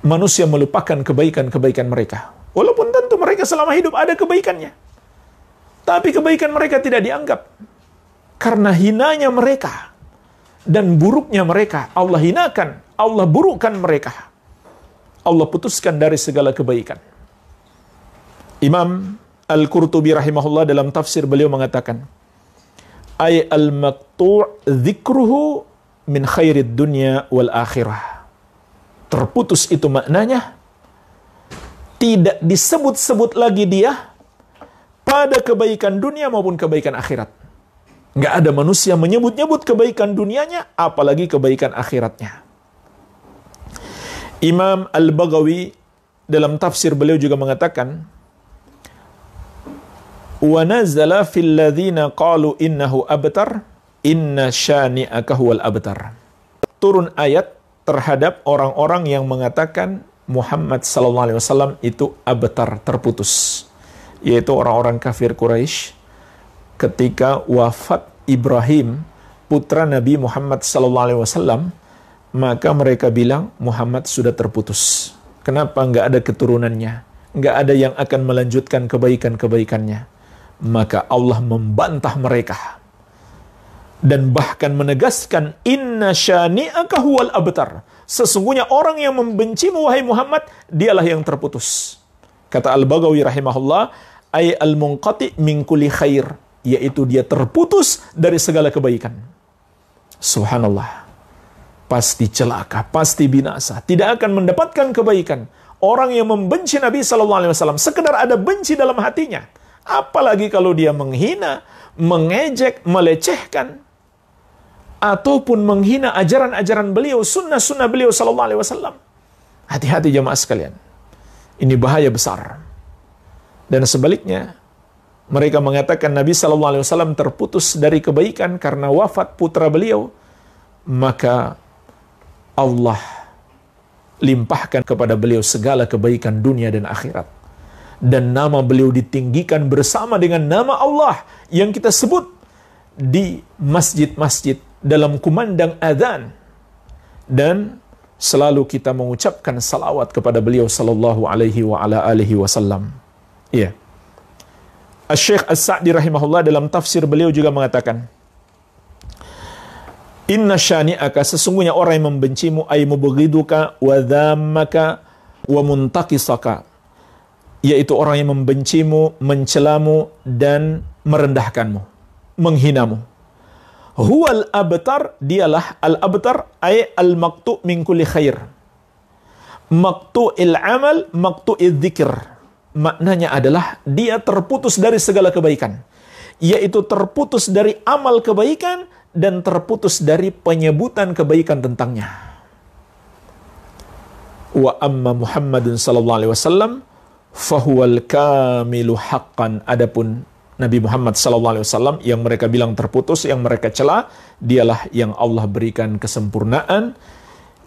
manusia melupakan kebaikan-kebaikan mereka. Walaupun tentu mereka selama hidup ada kebaikannya. Tapi kebaikan mereka tidak dianggap. Karena hinanya mereka dan buruknya mereka. Allah hinakan, Allah burukkan mereka. Allah putuskan dari segala kebaikan. Imam Al-Qurtubi rahimahullah dalam tafsir beliau mengatakan, Ay al-maqtu' zikruhu min khairid dunya wal akhirah. Terputus itu maknanya, tidak disebut-sebut lagi dia pada kebaikan dunia maupun kebaikan akhirat Nggak ada manusia menyebut-nyebut kebaikan dunianya, apalagi kebaikan akhiratnya. Imam Al-Baghawi dalam tafsir beliau juga mengatakan, وَنَزَّلَ فِي الَّذِينَ قَالُوا إِنَّهُ أَبْتَرْ إِنَّ شَانِئَكَ هُوَ الْأَبْتَرْ Turun ayat terhadap orang-orang yang mengatakan Muhammad SAW itu abtar, terputus. Yaitu orang-orang kafir Quraisy ketika wafat Ibrahim putra Nabi Muhammad SAW maka mereka bilang Muhammad sudah terputus. Kenapa nggak ada keturunannya? Nggak ada yang akan melanjutkan kebaikan-kebaikannya. Maka Allah membantah mereka dan bahkan menegaskan inna syani'aka huwal abtar sesungguhnya orang yang membenci wahai Muhammad dialah yang terputus kata Al-Bagawi rahimahullah ay al-munqati min kulli khair yaitu dia terputus dari segala kebaikan. Subhanallah. Pasti celaka, pasti binasa, tidak akan mendapatkan kebaikan. Orang yang membenci Nabi Shallallahu Alaihi Wasallam sekedar ada benci dalam hatinya, apalagi kalau dia menghina, mengejek, melecehkan, ataupun menghina ajaran-ajaran beliau, sunnah-sunnah beliau Shallallahu Alaihi Wasallam. Hati-hati jemaah sekalian, ini bahaya besar. Dan sebaliknya, mereka mengatakan Nabi Shallallahu Alaihi Wasallam terputus dari kebaikan karena wafat putra beliau. Maka Allah limpahkan kepada beliau segala kebaikan dunia dan akhirat. Dan nama beliau ditinggikan bersama dengan nama Allah yang kita sebut di masjid-masjid dalam kumandang adzan dan selalu kita mengucapkan salawat kepada beliau sallallahu alaihi wasallam. Iya. Yeah. Syekh As-Sa'di rahimahullah dalam tafsir beliau juga mengatakan, Inna syani'aka sesungguhnya orang yang membencimu ay mubghiduka wa dhammaka wa muntaqisaka yaitu orang yang membencimu, mencelamu dan merendahkanmu, menghinamu. Huwal abtar dialah al abtar ay al maqtu min kulli khair. Maqtu'il amal, maqtu'id dzikr maknanya adalah dia terputus dari segala kebaikan, yaitu terputus dari amal kebaikan dan terputus dari penyebutan kebaikan tentangnya. Wa amma Muhammadun sallallahu alaihi wasallam fahuwal kamilu haqqan adapun Nabi Muhammad sallallahu alaihi wasallam yang mereka bilang terputus, yang mereka celah, dialah yang Allah berikan kesempurnaan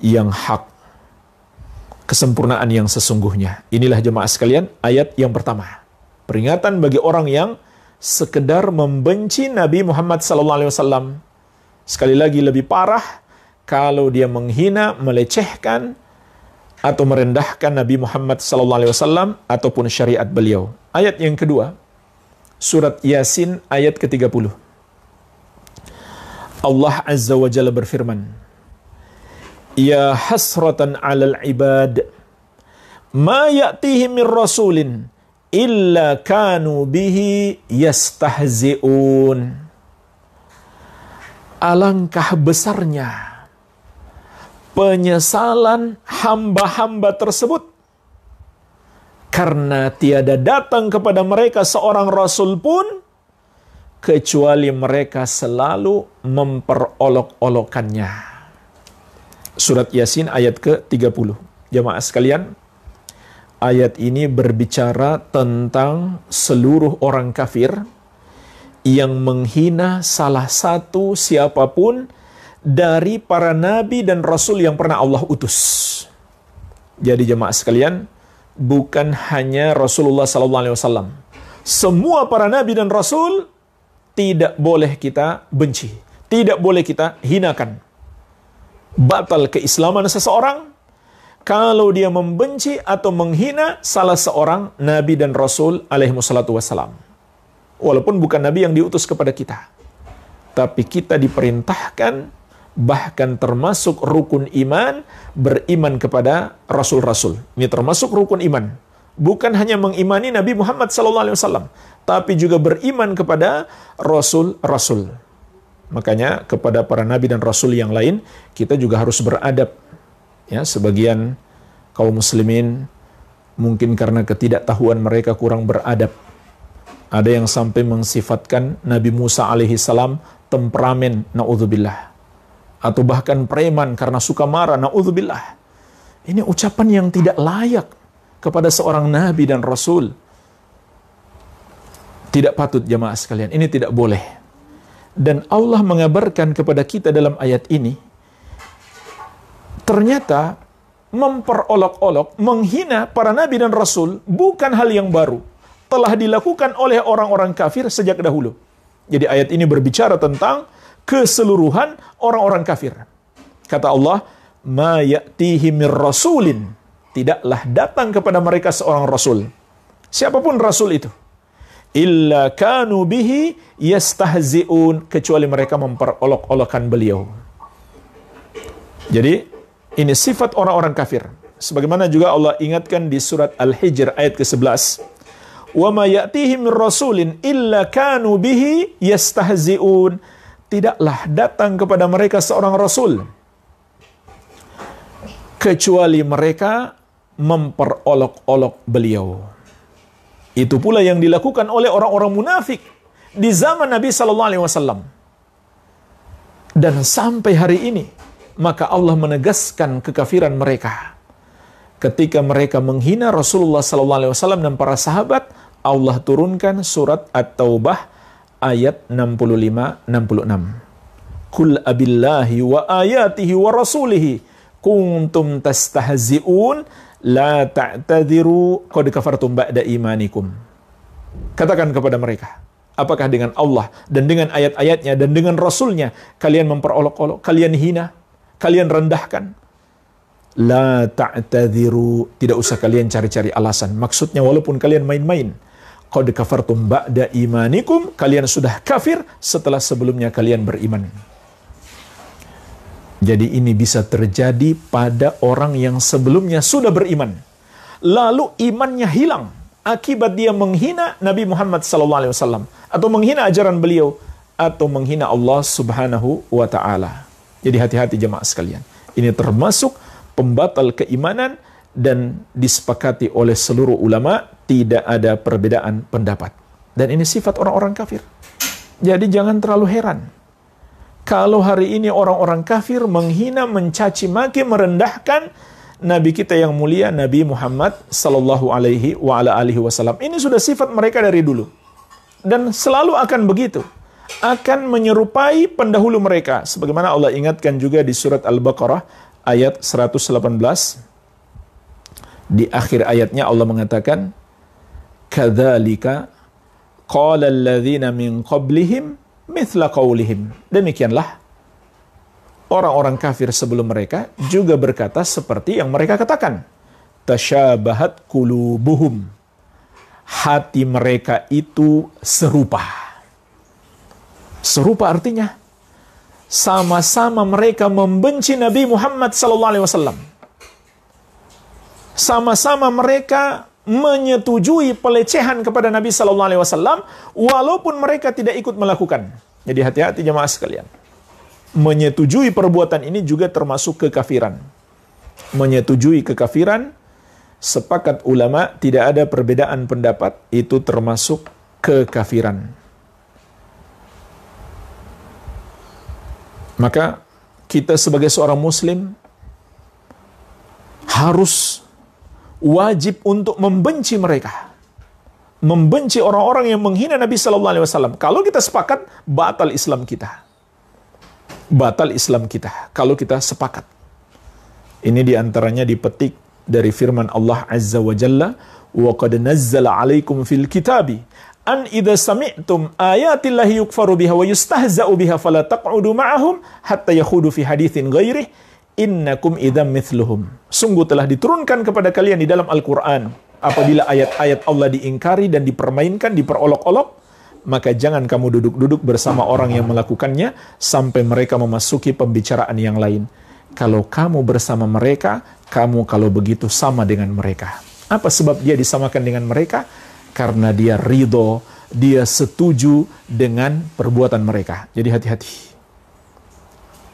yang hak kesempurnaan yang sesungguhnya. Inilah jemaah sekalian ayat yang pertama. Peringatan bagi orang yang sekedar membenci Nabi Muhammad SAW. Sekali lagi lebih parah kalau dia menghina, melecehkan, atau merendahkan Nabi Muhammad SAW ataupun syariat beliau. Ayat yang kedua, surat Yasin ayat ke-30. Allah Azza wa Jalla berfirman, Ya hasratan alal ibad ma ya'tihi min rasulin illa kanu bihi yastahzi'un. Alangkah besarnya penyesalan hamba-hamba tersebut karena tiada datang kepada mereka seorang rasul pun kecuali mereka selalu memperolok olokkannya surat Yasin ayat ke-30. Jamaah sekalian, ayat ini berbicara tentang seluruh orang kafir yang menghina salah satu siapapun dari para nabi dan rasul yang pernah Allah utus. Jadi jemaah sekalian, bukan hanya Rasulullah sallallahu alaihi wasallam. Semua para nabi dan rasul tidak boleh kita benci, tidak boleh kita hinakan batal keislaman seseorang kalau dia membenci atau menghina salah seorang nabi dan rasul alaihi wassalatu wassalam. Walaupun bukan nabi yang diutus kepada kita. Tapi kita diperintahkan bahkan termasuk rukun iman beriman kepada rasul-rasul. Ini termasuk rukun iman. Bukan hanya mengimani Nabi Muhammad saw, tapi juga beriman kepada rasul-rasul. Makanya kepada para nabi dan rasul yang lain kita juga harus beradab. Ya, sebagian kaum muslimin mungkin karena ketidaktahuan mereka kurang beradab. Ada yang sampai mensifatkan Nabi Musa alaihi salam temperamen naudzubillah atau bahkan preman karena suka marah naudzubillah. Ini ucapan yang tidak layak kepada seorang nabi dan rasul. Tidak patut jamaah sekalian, ini tidak boleh. Dan Allah mengabarkan kepada kita dalam ayat ini, ternyata memperolok-olok, menghina para nabi dan rasul bukan hal yang baru. Telah dilakukan oleh orang-orang kafir sejak dahulu. Jadi ayat ini berbicara tentang keseluruhan orang-orang kafir. Kata Allah, "Ma ya'tihim rasulin." Tidaklah datang kepada mereka seorang rasul. Siapapun rasul itu illa kanu bihi yastahzi'un kecuali mereka memperolok olokkan beliau. Jadi ini sifat orang-orang kafir. Sebagaimana juga Allah ingatkan di surat Al-Hijr ayat ke-11. Wa ma ya'tihim rasulin illa kanu bihi yastahzi'un. Tidaklah datang kepada mereka seorang rasul kecuali mereka memperolok-olok beliau. Itu pula yang dilakukan oleh orang-orang munafik di zaman Nabi sallallahu alaihi wasallam. Dan sampai hari ini, maka Allah menegaskan kekafiran mereka. Ketika mereka menghina Rasulullah sallallahu alaihi wasallam dan para sahabat, Allah turunkan surat At-Taubah ayat 65 66. Kul abillahi wa ayatihi wa rasulihi kuntum tastahzi'un la ta'tadiru qad kafartum ba'da imanikum. Katakan kepada mereka, apakah dengan Allah dan dengan ayat-ayatnya dan dengan Rasulnya kalian memperolok-olok, kalian hina, kalian rendahkan. La ta'tadiru, tidak usah kalian cari-cari alasan. Maksudnya walaupun kalian main-main, kau qad tumbak ba'da imanikum, kalian sudah kafir setelah sebelumnya kalian beriman. Jadi ini bisa terjadi pada orang yang sebelumnya sudah beriman. Lalu imannya hilang akibat dia menghina Nabi Muhammad SAW atau menghina ajaran beliau atau menghina Allah Subhanahu wa taala. Jadi hati-hati jemaah sekalian. Ini termasuk pembatal keimanan dan disepakati oleh seluruh ulama tidak ada perbedaan pendapat. Dan ini sifat orang-orang kafir. Jadi jangan terlalu heran kalau hari ini orang-orang kafir menghina, mencaci maki, merendahkan Nabi kita yang mulia Nabi Muhammad sallallahu alaihi wasallam. Ini sudah sifat mereka dari dulu. Dan selalu akan begitu. Akan menyerupai pendahulu mereka sebagaimana Allah ingatkan juga di surat Al-Baqarah ayat 118 di akhir ayatnya Allah mengatakan kadzalika qala alladziina min qablihim mithla qawlihim. Demikianlah orang-orang kafir sebelum mereka juga berkata seperti yang mereka katakan. Tashabahat kulubuhum. Hati mereka itu serupa. Serupa artinya sama-sama mereka membenci Nabi Muhammad SAW. Sama-sama mereka menyetujui pelecehan kepada Nabi Sallallahu Alaihi Wasallam walaupun mereka tidak ikut melakukan. Jadi hati-hati jemaah sekalian. Menyetujui perbuatan ini juga termasuk kekafiran. Menyetujui kekafiran, sepakat ulama tidak ada perbedaan pendapat, itu termasuk kekafiran. Maka kita sebagai seorang muslim harus wajib untuk membenci mereka. Membenci orang-orang yang menghina Nabi Shallallahu Alaihi Wasallam. Kalau kita sepakat, batal Islam kita. Batal Islam kita. Kalau kita sepakat. Ini diantaranya dipetik dari firman Allah Azza wa Jalla, وَقَدْ نَزَّلَ عَلَيْكُمْ فِي الْكِتَابِ أَنْ إِذَا سَمِعْتُمْ آيَاتِ اللَّهِ يُكْفَرُ بِهَا وَيُسْتَهْزَأُ بِهَا فَلَا تَقْعُدُوا ma'ahum hatta yakhudu fi حَدِيثٍ غَيْرِهِ innakum idam mithluhum. Sungguh telah diturunkan kepada kalian di dalam Al-Quran. Apabila ayat-ayat Allah diingkari dan dipermainkan, diperolok-olok, maka jangan kamu duduk-duduk bersama orang yang melakukannya sampai mereka memasuki pembicaraan yang lain. Kalau kamu bersama mereka, kamu kalau begitu sama dengan mereka. Apa sebab dia disamakan dengan mereka? Karena dia ridho, dia setuju dengan perbuatan mereka. Jadi hati-hati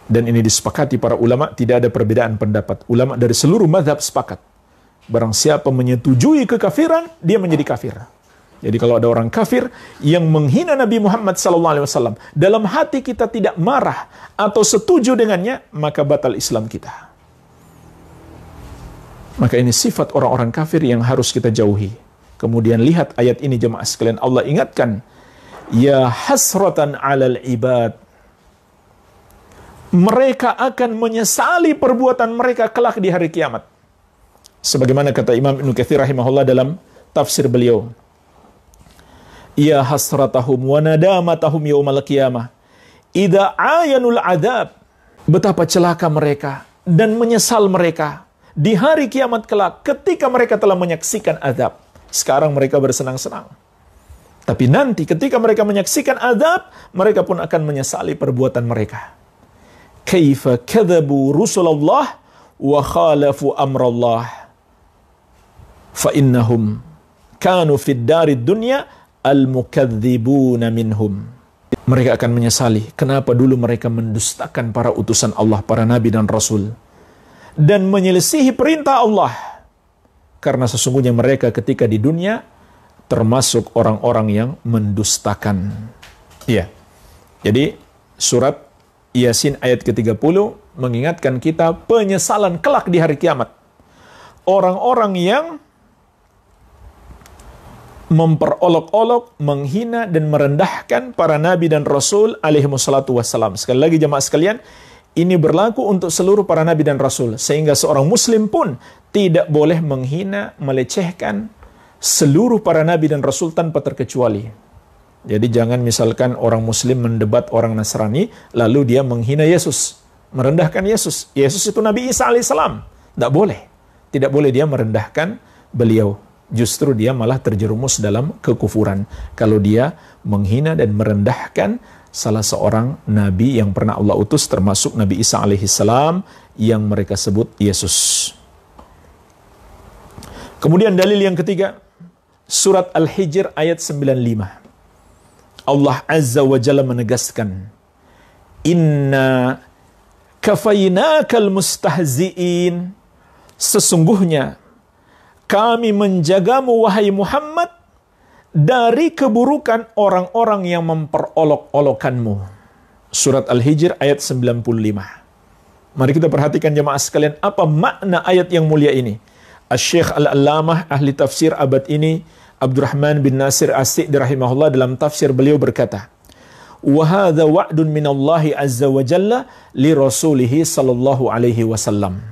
dan ini disepakati para ulama, tidak ada perbedaan pendapat. Ulama dari seluruh madhab sepakat. Barang siapa menyetujui kekafiran, dia menjadi kafir. Jadi kalau ada orang kafir yang menghina Nabi Muhammad SAW, dalam hati kita tidak marah atau setuju dengannya, maka batal Islam kita. Maka ini sifat orang-orang kafir yang harus kita jauhi. Kemudian lihat ayat ini jemaah sekalian. Allah ingatkan, Ya hasratan alal ibad mereka akan menyesali perbuatan mereka kelak di hari kiamat. Sebagaimana kata Imam Ibn Kathir rahimahullah dalam tafsir beliau. Ya hasratahum wa nadamatahum yawmal qiyamah. Ida ayanul adab. Betapa celaka mereka dan menyesal mereka di hari kiamat kelak ketika mereka telah menyaksikan azab. Sekarang mereka bersenang-senang. Tapi nanti ketika mereka menyaksikan azab, mereka pun akan menyesali perbuatan mereka kaifa kadzabu rusulullah wa khalafu amrallah fa innahum kanu fid darid dunya al mukadzibuna minhum mereka akan menyesali kenapa dulu mereka mendustakan para utusan Allah para nabi dan rasul dan menyelisihi perintah Allah karena sesungguhnya mereka ketika di dunia termasuk orang-orang yang mendustakan ya jadi surat Yasin ayat ke-30 mengingatkan kita penyesalan kelak di hari kiamat. Orang-orang yang memperolok-olok, menghina dan merendahkan para nabi dan rasul alaihi wassalatu wassalam. Sekali lagi jemaah sekalian, ini berlaku untuk seluruh para nabi dan rasul, sehingga seorang muslim pun tidak boleh menghina, melecehkan seluruh para nabi dan rasul tanpa terkecuali. Jadi jangan misalkan orang muslim mendebat orang Nasrani, lalu dia menghina Yesus, merendahkan Yesus. Yesus itu Nabi Isa alaihissalam. Tidak boleh. Tidak boleh dia merendahkan beliau. Justru dia malah terjerumus dalam kekufuran. Kalau dia menghina dan merendahkan salah seorang Nabi yang pernah Allah utus, termasuk Nabi Isa alaihissalam, yang mereka sebut Yesus. Kemudian dalil yang ketiga, surat Al-Hijr ayat 95. Allah Azza wa Jalla menegaskan, Inna kafainakal mustahzi'in. Sesungguhnya, kami menjagamu wahai Muhammad dari keburukan orang-orang yang memperolok olokanmu Surat Al-Hijr ayat 95. Mari kita perhatikan jemaah sekalian apa makna ayat yang mulia ini. al Al-Allamah ahli tafsir abad ini Abdurrahman bin Nasir Asyik dirahimahullah rahimahullah dalam tafsir beliau berkata, "Wahada wa'dun min Allah azza wa jalla li rasulih sallallahu alaihi wasallam."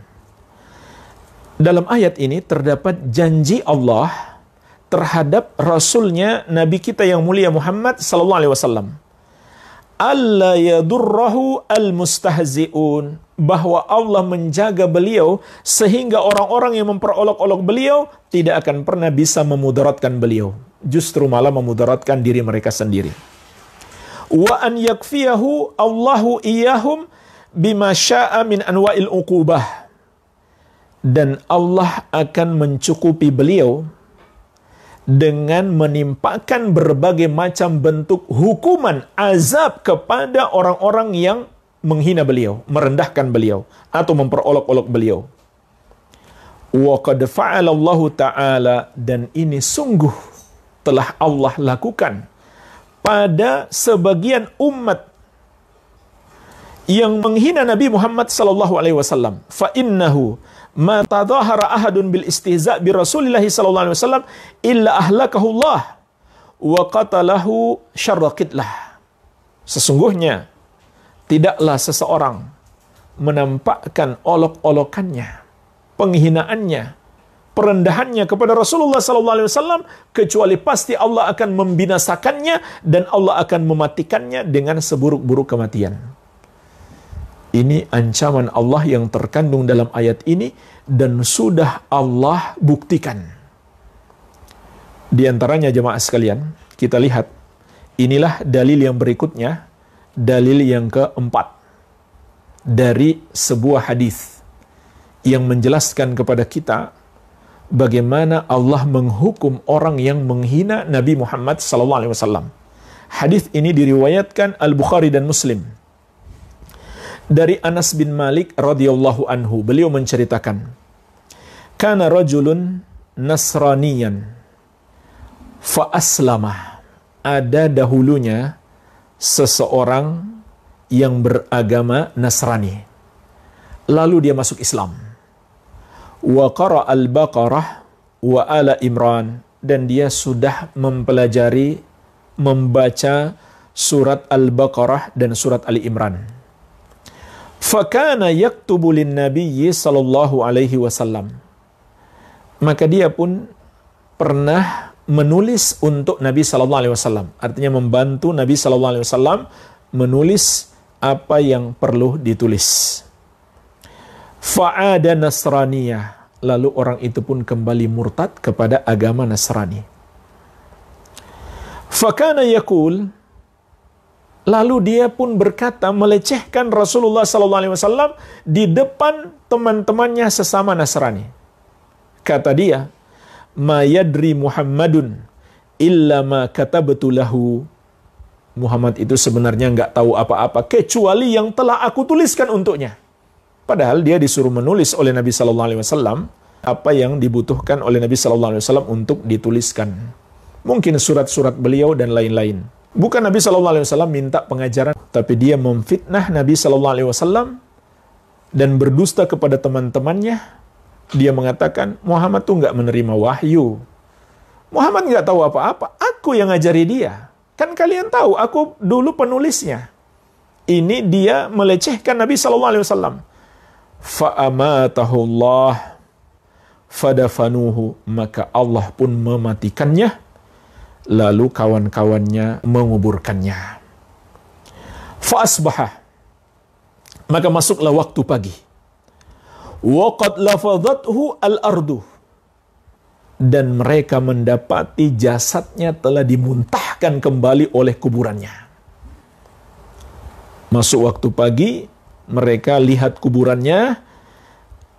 Dalam ayat ini terdapat janji Allah terhadap rasulnya Nabi kita yang mulia Muhammad sallallahu alaihi wasallam alla yadurrahu al-mustahzi'un bahwa Allah menjaga beliau sehingga orang-orang yang memperolok-olok beliau tidak akan pernah bisa memudaratkan beliau justru malah memudaratkan diri mereka sendiri wa an yakfiyahu Allahu iyahum bima syaa'a min anwa'il uqubah dan Allah akan mencukupi beliau dengan menimpakan berbagai macam bentuk hukuman azab kepada orang-orang yang menghina beliau, merendahkan beliau atau memperolok-olok beliau. Wa ta'ala dan ini sungguh telah Allah lakukan pada sebagian umat yang menghina Nabi Muhammad sallallahu alaihi wasallam fa innahu ahadun bil istihza bi Rasulillah sallallahu alaihi wasallam illa ahlakahu Allah wa qatalahu Sesungguhnya tidaklah seseorang menampakkan olok-olokannya, penghinaannya, perendahannya kepada Rasulullah sallallahu alaihi wasallam kecuali pasti Allah akan membinasakannya dan Allah akan mematikannya dengan seburuk-buruk kematian. Ini ancaman Allah yang terkandung dalam ayat ini dan sudah Allah buktikan. Di antaranya jemaah sekalian, kita lihat inilah dalil yang berikutnya, dalil yang keempat dari sebuah hadis yang menjelaskan kepada kita bagaimana Allah menghukum orang yang menghina Nabi Muhammad SAW. Hadis ini diriwayatkan Al Bukhari dan Muslim dari Anas bin Malik radhiyallahu anhu. Beliau menceritakan, "Kana rajulun Nasraniyan fa aslama Ada dahulunya seseorang yang beragama Nasrani. Lalu dia masuk Islam. Wa qara al-Baqarah wa ala Imran dan dia sudah mempelajari membaca surat Al-Baqarah dan surat Ali Imran. Fakana yaktubu Nabi sallallahu alaihi wasallam. Maka dia pun pernah menulis untuk Nabi sallallahu alaihi wasallam. Artinya membantu Nabi sallallahu alaihi wasallam menulis apa yang perlu ditulis. Fa'ada Nasraniyah. Lalu orang itu pun kembali murtad kepada agama Nasrani. Fakana yakul, Lalu dia pun berkata melecehkan Rasulullah SAW di depan teman-temannya sesama Nasrani. Kata dia, Mayadri Muhammadun illa ma katabetulahu. Muhammad itu sebenarnya nggak tahu apa-apa kecuali yang telah aku tuliskan untuknya. Padahal dia disuruh menulis oleh Nabi SAW Alaihi Wasallam apa yang dibutuhkan oleh Nabi SAW Alaihi Wasallam untuk dituliskan. Mungkin surat-surat beliau dan lain-lain. Bukan Nabi Shallallahu Alaihi Wasallam minta pengajaran, tapi dia memfitnah Nabi Shallallahu Alaihi Wasallam dan berdusta kepada teman-temannya. Dia mengatakan Muhammad tuh nggak menerima wahyu. Muhammad nggak tahu apa-apa. Aku yang ngajari dia. Kan kalian tahu, aku dulu penulisnya. Ini dia melecehkan Nabi Shallallahu Alaihi Wasallam. Fa'amatahullah fadafanuhu maka Allah pun mematikannya lalu kawan-kawannya menguburkannya. Fasbah, maka masuklah waktu pagi. Waqad lafadhathu al-ardu. Dan mereka mendapati jasadnya telah dimuntahkan kembali oleh kuburannya. Masuk waktu pagi, mereka lihat kuburannya,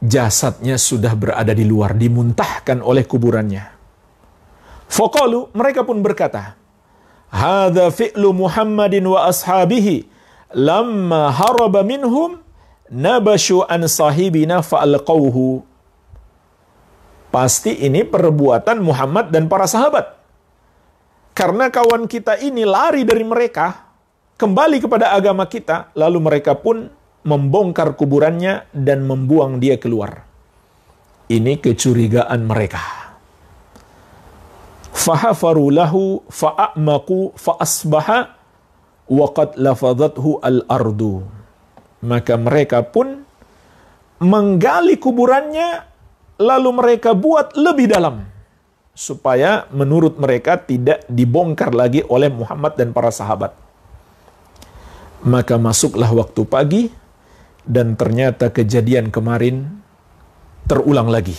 jasadnya sudah berada di luar, dimuntahkan oleh kuburannya. Fakalu mereka pun berkata, Hada fi'lu Muhammadin wa ashabihi, lamma haraba minhum, nabashu an sahibina fa'alqawhu. Pasti ini perbuatan Muhammad dan para sahabat. Karena kawan kita ini lari dari mereka, kembali kepada agama kita, lalu mereka pun membongkar kuburannya dan membuang dia keluar. Ini kecurigaan mereka fahafaru lahu fa'amaku fa'asbaha waqad lafadhathu al-ardu maka mereka pun menggali kuburannya lalu mereka buat lebih dalam supaya menurut mereka tidak dibongkar lagi oleh Muhammad dan para sahabat maka masuklah waktu pagi dan ternyata kejadian kemarin terulang lagi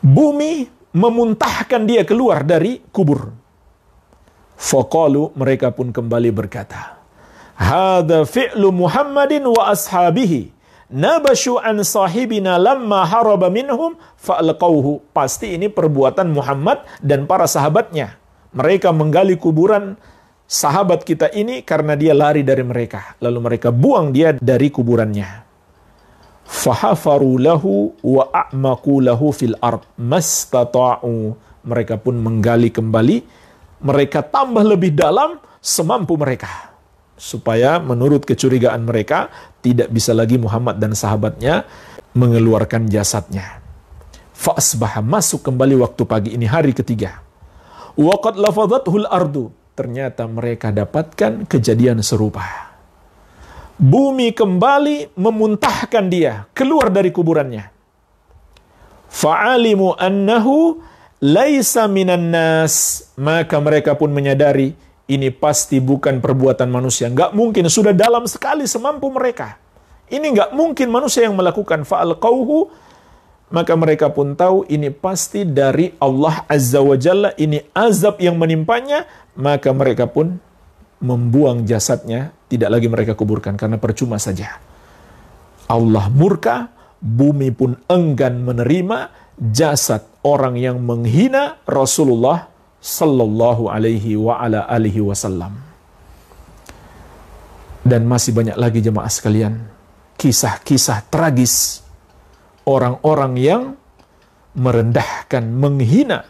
bumi memuntahkan dia keluar dari kubur. Fakalu mereka pun kembali berkata, Hada fi'lu Muhammadin wa ashabihi. Nabashu an sahibina lamma haraba minhum fa'alqauhu. Pasti ini perbuatan Muhammad dan para sahabatnya. Mereka menggali kuburan sahabat kita ini karena dia lari dari mereka. Lalu mereka buang dia dari kuburannya fahafaru lahu wa a'maku lahu fil ard mastata'u mereka pun menggali kembali mereka tambah lebih dalam semampu mereka supaya menurut kecurigaan mereka tidak bisa lagi Muhammad dan sahabatnya mengeluarkan jasadnya fa'asbah masuk kembali waktu pagi ini hari ketiga waqad lafadhathul ardu ternyata mereka dapatkan kejadian serupa bumi kembali memuntahkan dia keluar dari kuburannya. Fa'alimu annahu laisa minan nas. Maka mereka pun menyadari ini pasti bukan perbuatan manusia. Nggak mungkin, sudah dalam sekali semampu mereka. Ini nggak mungkin manusia yang melakukan fa'al qawhu. Maka mereka pun tahu ini pasti dari Allah Azza wa Jalla. Ini azab yang menimpanya. Maka mereka pun membuang jasadnya, tidak lagi mereka kuburkan karena percuma saja. Allah murka, bumi pun enggan menerima jasad orang yang menghina Rasulullah sallallahu alaihi wa ala alihi wasallam. Dan masih banyak lagi jemaah sekalian, kisah-kisah tragis orang-orang yang merendahkan, menghina,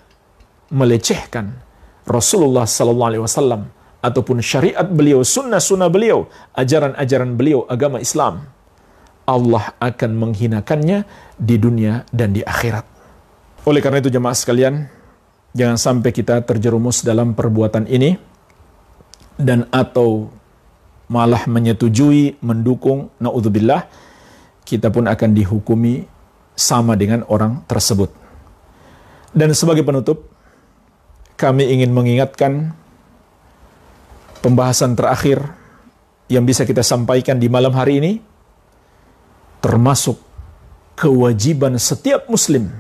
melecehkan Rasulullah sallallahu alaihi wasallam ataupun syariat beliau, sunnah-sunnah beliau, ajaran-ajaran beliau agama Islam, Allah akan menghinakannya di dunia dan di akhirat. Oleh karena itu jemaah sekalian, jangan sampai kita terjerumus dalam perbuatan ini dan atau malah menyetujui, mendukung, na'udzubillah, kita pun akan dihukumi sama dengan orang tersebut. Dan sebagai penutup, kami ingin mengingatkan pembahasan terakhir yang bisa kita sampaikan di malam hari ini termasuk kewajiban setiap muslim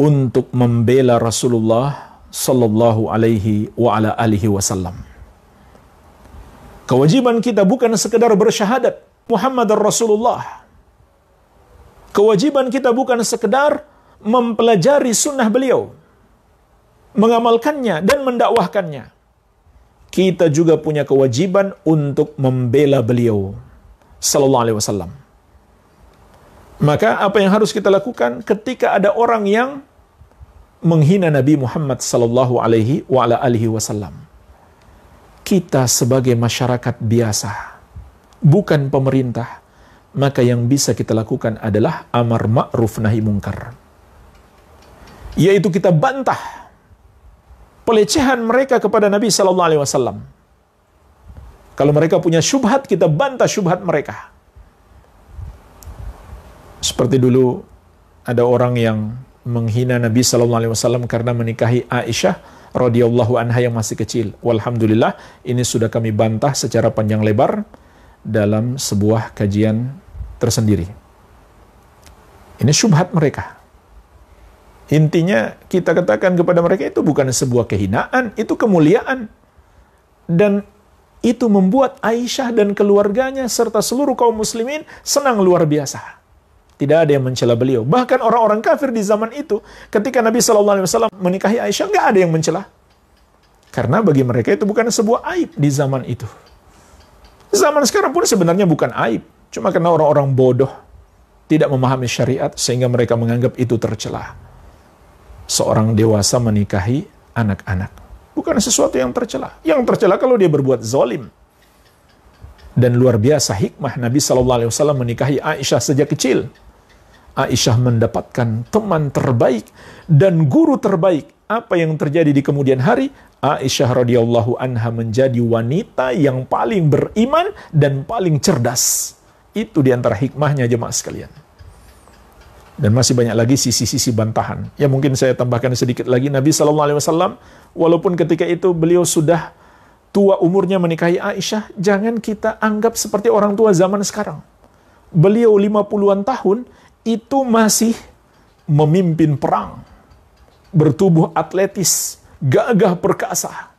untuk membela Rasulullah sallallahu alaihi wa ala alihi wasallam. Kewajiban kita bukan sekedar bersyahadat Muhammad Rasulullah. Kewajiban kita bukan sekedar mempelajari sunnah beliau, mengamalkannya dan mendakwahkannya kita juga punya kewajiban untuk membela beliau sallallahu alaihi wasallam. Maka apa yang harus kita lakukan ketika ada orang yang menghina Nabi Muhammad sallallahu alaihi wa ala alihi wasallam? Kita sebagai masyarakat biasa, bukan pemerintah, maka yang bisa kita lakukan adalah amar ma'ruf nahi mungkar. Yaitu kita bantah pelecehan mereka kepada Nabi Shallallahu Alaihi Wasallam. Kalau mereka punya syubhat, kita bantah syubhat mereka. Seperti dulu ada orang yang menghina Nabi Shallallahu Alaihi Wasallam karena menikahi Aisyah radhiyallahu anha yang masih kecil. Walhamdulillah ini sudah kami bantah secara panjang lebar dalam sebuah kajian tersendiri. Ini syubhat mereka. Intinya kita katakan kepada mereka itu bukan sebuah kehinaan, itu kemuliaan. Dan itu membuat Aisyah dan keluarganya serta seluruh kaum muslimin senang luar biasa. Tidak ada yang mencela beliau. Bahkan orang-orang kafir di zaman itu, ketika Nabi Shallallahu Alaihi Wasallam menikahi Aisyah, nggak ada yang mencela. Karena bagi mereka itu bukan sebuah aib di zaman itu. Zaman sekarang pun sebenarnya bukan aib, cuma karena orang-orang bodoh tidak memahami syariat sehingga mereka menganggap itu tercelah seorang dewasa menikahi anak-anak. Bukan sesuatu yang tercela. Yang tercela kalau dia berbuat zalim. Dan luar biasa hikmah Nabi Shallallahu Alaihi Wasallam menikahi Aisyah sejak kecil. Aisyah mendapatkan teman terbaik dan guru terbaik. Apa yang terjadi di kemudian hari? Aisyah radhiyallahu anha menjadi wanita yang paling beriman dan paling cerdas. Itu diantara hikmahnya jemaah sekalian dan masih banyak lagi sisi-sisi bantahan. Ya mungkin saya tambahkan sedikit lagi Nabi Shallallahu Alaihi Wasallam walaupun ketika itu beliau sudah tua umurnya menikahi Aisyah, jangan kita anggap seperti orang tua zaman sekarang. Beliau 50-an tahun itu masih memimpin perang, bertubuh atletis, gagah perkasa,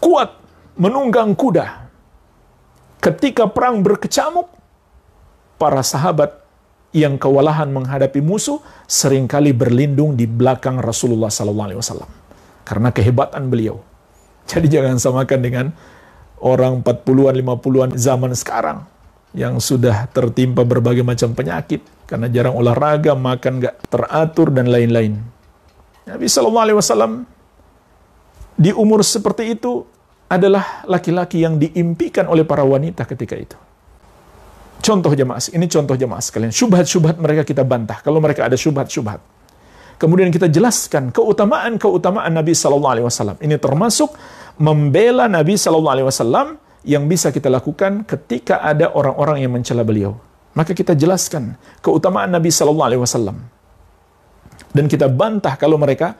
kuat menunggang kuda. Ketika perang berkecamuk, para sahabat yang kewalahan menghadapi musuh seringkali berlindung di belakang Rasulullah sallallahu alaihi wasallam karena kehebatan beliau. Jadi jangan samakan dengan orang 40-an 50-an zaman sekarang yang sudah tertimpa berbagai macam penyakit karena jarang olahraga, makan gak teratur dan lain-lain. Nabi sallallahu alaihi wasallam di umur seperti itu adalah laki-laki yang diimpikan oleh para wanita ketika itu. Contoh jemaah, ini contoh jemaah sekalian. Syubhat-syubhat mereka kita bantah. Kalau mereka ada syubhat-syubhat. Kemudian kita jelaskan keutamaan-keutamaan Nabi sallallahu alaihi wasallam. Ini termasuk membela Nabi sallallahu alaihi wasallam yang bisa kita lakukan ketika ada orang-orang yang mencela beliau. Maka kita jelaskan keutamaan Nabi sallallahu alaihi wasallam. Dan kita bantah kalau mereka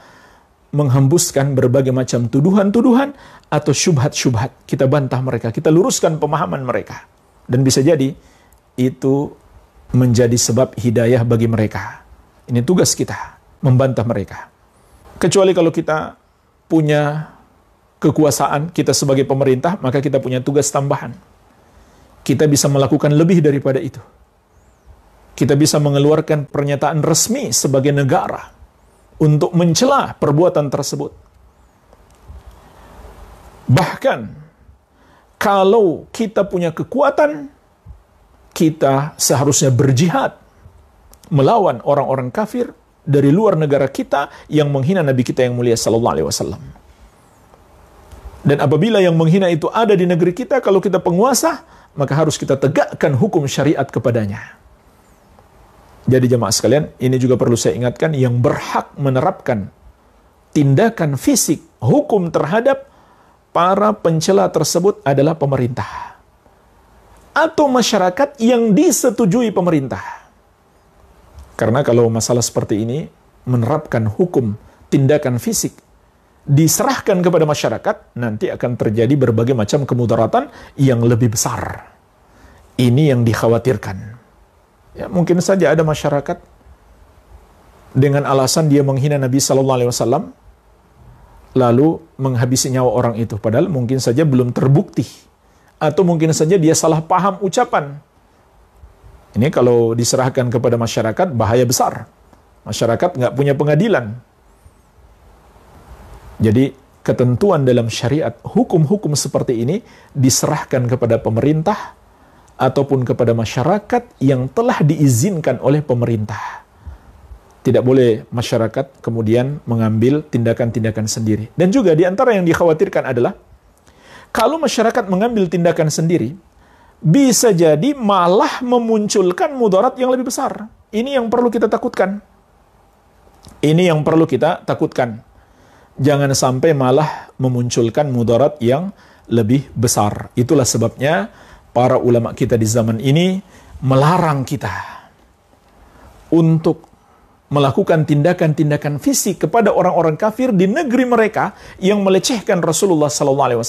menghembuskan berbagai macam tuduhan-tuduhan atau syubhat-syubhat. Kita bantah mereka, kita luruskan pemahaman mereka. Dan bisa jadi itu menjadi sebab hidayah bagi mereka. Ini tugas kita, membantah mereka. Kecuali kalau kita punya kekuasaan, kita sebagai pemerintah, maka kita punya tugas tambahan. Kita bisa melakukan lebih daripada itu. Kita bisa mengeluarkan pernyataan resmi sebagai negara untuk mencela perbuatan tersebut. Bahkan, kalau kita punya kekuatan, kita seharusnya berjihad melawan orang-orang kafir dari luar negara kita yang menghina Nabi kita yang mulia Sallallahu Alaihi Wasallam. Dan apabila yang menghina itu ada di negeri kita, kalau kita penguasa, maka harus kita tegakkan hukum syariat kepadanya. Jadi jemaah sekalian, ini juga perlu saya ingatkan, yang berhak menerapkan tindakan fisik, hukum terhadap para pencela tersebut adalah pemerintah atau masyarakat yang disetujui pemerintah. Karena kalau masalah seperti ini menerapkan hukum tindakan fisik diserahkan kepada masyarakat, nanti akan terjadi berbagai macam kemudaratan yang lebih besar. Ini yang dikhawatirkan. Ya, mungkin saja ada masyarakat dengan alasan dia menghina Nabi Shallallahu Alaihi Wasallam, lalu menghabisi nyawa orang itu. Padahal mungkin saja belum terbukti atau mungkin saja dia salah paham ucapan. Ini kalau diserahkan kepada masyarakat bahaya besar. Masyarakat nggak punya pengadilan. Jadi ketentuan dalam syariat hukum-hukum seperti ini diserahkan kepada pemerintah ataupun kepada masyarakat yang telah diizinkan oleh pemerintah. Tidak boleh masyarakat kemudian mengambil tindakan-tindakan sendiri. Dan juga di antara yang dikhawatirkan adalah kalau masyarakat mengambil tindakan sendiri, bisa jadi malah memunculkan mudarat yang lebih besar. Ini yang perlu kita takutkan. Ini yang perlu kita takutkan. Jangan sampai malah memunculkan mudarat yang lebih besar. Itulah sebabnya para ulama kita di zaman ini melarang kita untuk melakukan tindakan-tindakan fisik kepada orang-orang kafir di negeri mereka yang melecehkan Rasulullah SAW.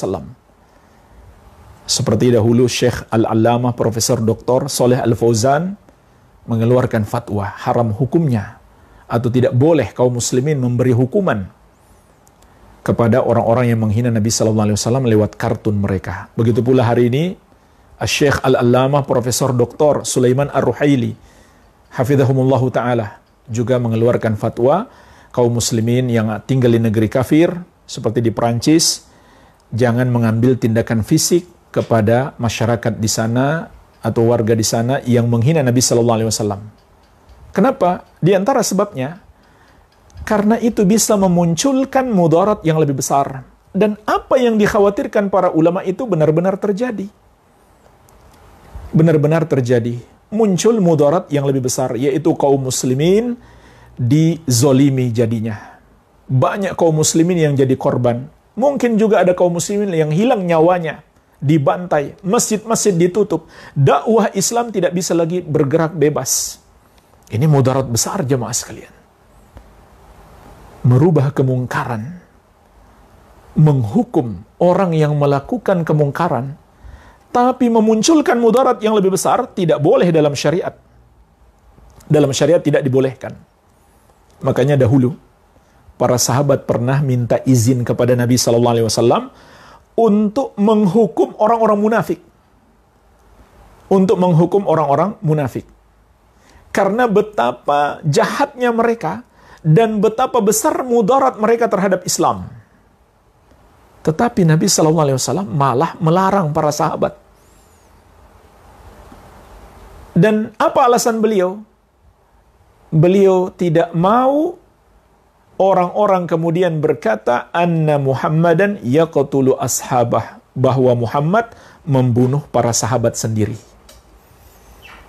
Seperti dahulu Syekh Al-Allamah Profesor Doktor Soleh Al-Fauzan mengeluarkan fatwa haram hukumnya atau tidak boleh kaum muslimin memberi hukuman kepada orang-orang yang menghina Nabi Sallallahu Alaihi Wasallam lewat kartun mereka. Begitu pula hari ini, Syekh Al-Allamah Profesor Doktor Sulaiman Ar-Ruhaili, Hafidhahumullah Ta'ala, juga mengeluarkan fatwa kaum muslimin yang tinggal di negeri kafir, seperti di Perancis, jangan mengambil tindakan fisik kepada masyarakat di sana atau warga di sana yang menghina Nabi Shallallahu Alaihi Wasallam. Kenapa? Di antara sebabnya karena itu bisa memunculkan mudarat yang lebih besar dan apa yang dikhawatirkan para ulama itu benar-benar terjadi. Benar-benar terjadi. Muncul mudarat yang lebih besar yaitu kaum muslimin dizolimi jadinya. Banyak kaum muslimin yang jadi korban. Mungkin juga ada kaum muslimin yang hilang nyawanya dibantai, masjid-masjid ditutup, dakwah Islam tidak bisa lagi bergerak bebas. Ini mudarat besar jemaah sekalian. Merubah kemungkaran, menghukum orang yang melakukan kemungkaran, tapi memunculkan mudarat yang lebih besar tidak boleh dalam syariat. Dalam syariat tidak dibolehkan. Makanya dahulu para sahabat pernah minta izin kepada Nabi saw untuk menghukum orang-orang munafik. Untuk menghukum orang-orang munafik. Karena betapa jahatnya mereka dan betapa besar mudarat mereka terhadap Islam. Tetapi Nabi Shallallahu Alaihi Wasallam malah melarang para sahabat. Dan apa alasan beliau? Beliau tidak mau orang-orang kemudian berkata anna Muhammadan yaqtulu ashabah bahwa Muhammad membunuh para sahabat sendiri.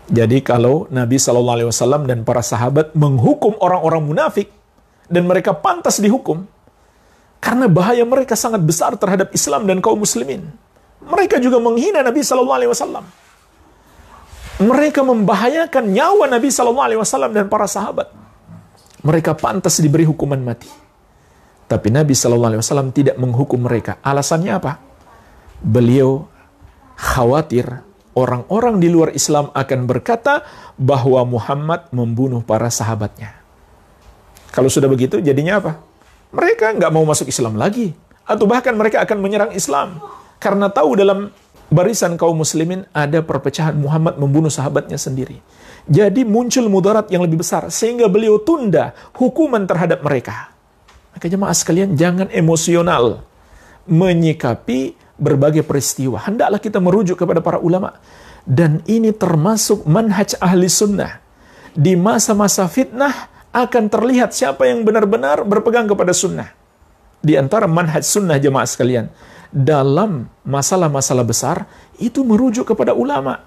Jadi kalau Nabi Shallallahu Alaihi Wasallam dan para sahabat menghukum orang-orang munafik dan mereka pantas dihukum karena bahaya mereka sangat besar terhadap Islam dan kaum muslimin. Mereka juga menghina Nabi Shallallahu Alaihi Wasallam. Mereka membahayakan nyawa Nabi Shallallahu Alaihi Wasallam dan para sahabat mereka pantas diberi hukuman mati. Tapi Nabi Shallallahu Alaihi Wasallam tidak menghukum mereka. Alasannya apa? Beliau khawatir orang-orang di luar Islam akan berkata bahwa Muhammad membunuh para sahabatnya. Kalau sudah begitu, jadinya apa? Mereka nggak mau masuk Islam lagi, atau bahkan mereka akan menyerang Islam karena tahu dalam barisan kaum Muslimin ada perpecahan Muhammad membunuh sahabatnya sendiri. Jadi muncul mudarat yang lebih besar sehingga beliau tunda hukuman terhadap mereka. Maka jemaah sekalian jangan emosional menyikapi berbagai peristiwa. Hendaklah kita merujuk kepada para ulama dan ini termasuk manhaj ahli sunnah. Di masa-masa fitnah akan terlihat siapa yang benar-benar berpegang kepada sunnah. Di antara manhaj sunnah jemaah sekalian dalam masalah-masalah besar itu merujuk kepada ulama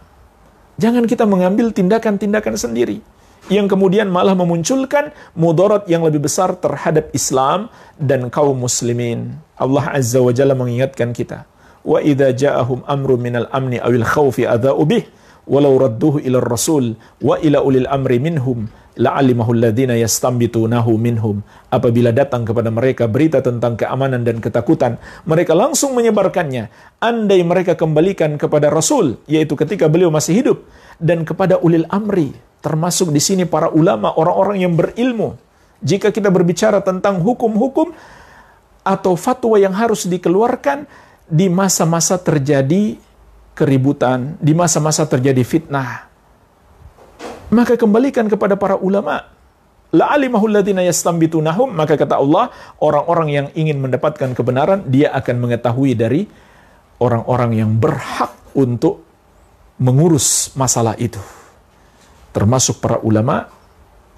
Jangan kita mengambil tindakan-tindakan sendiri yang kemudian malah memunculkan mudarat yang lebih besar terhadap Islam dan kaum muslimin. Allah Azza wa Jalla mengingatkan kita, "Wa idza ja'ahum amru minal amni awil khawfi adza'u bih." walau radduhu ila rasul wa ila ulil amri minhum la'alimahu alladhina yastambitunahu minhum apabila datang kepada mereka berita tentang keamanan dan ketakutan mereka langsung menyebarkannya andai mereka kembalikan kepada rasul yaitu ketika beliau masih hidup dan kepada ulil amri termasuk di sini para ulama orang-orang yang berilmu jika kita berbicara tentang hukum-hukum atau fatwa yang harus dikeluarkan di masa-masa terjadi keributan, di masa-masa terjadi fitnah. Maka kembalikan kepada para ulama. La'alimahul ladina yastambitunahum. Maka kata Allah, orang-orang yang ingin mendapatkan kebenaran, dia akan mengetahui dari orang-orang yang berhak untuk mengurus masalah itu. Termasuk para ulama,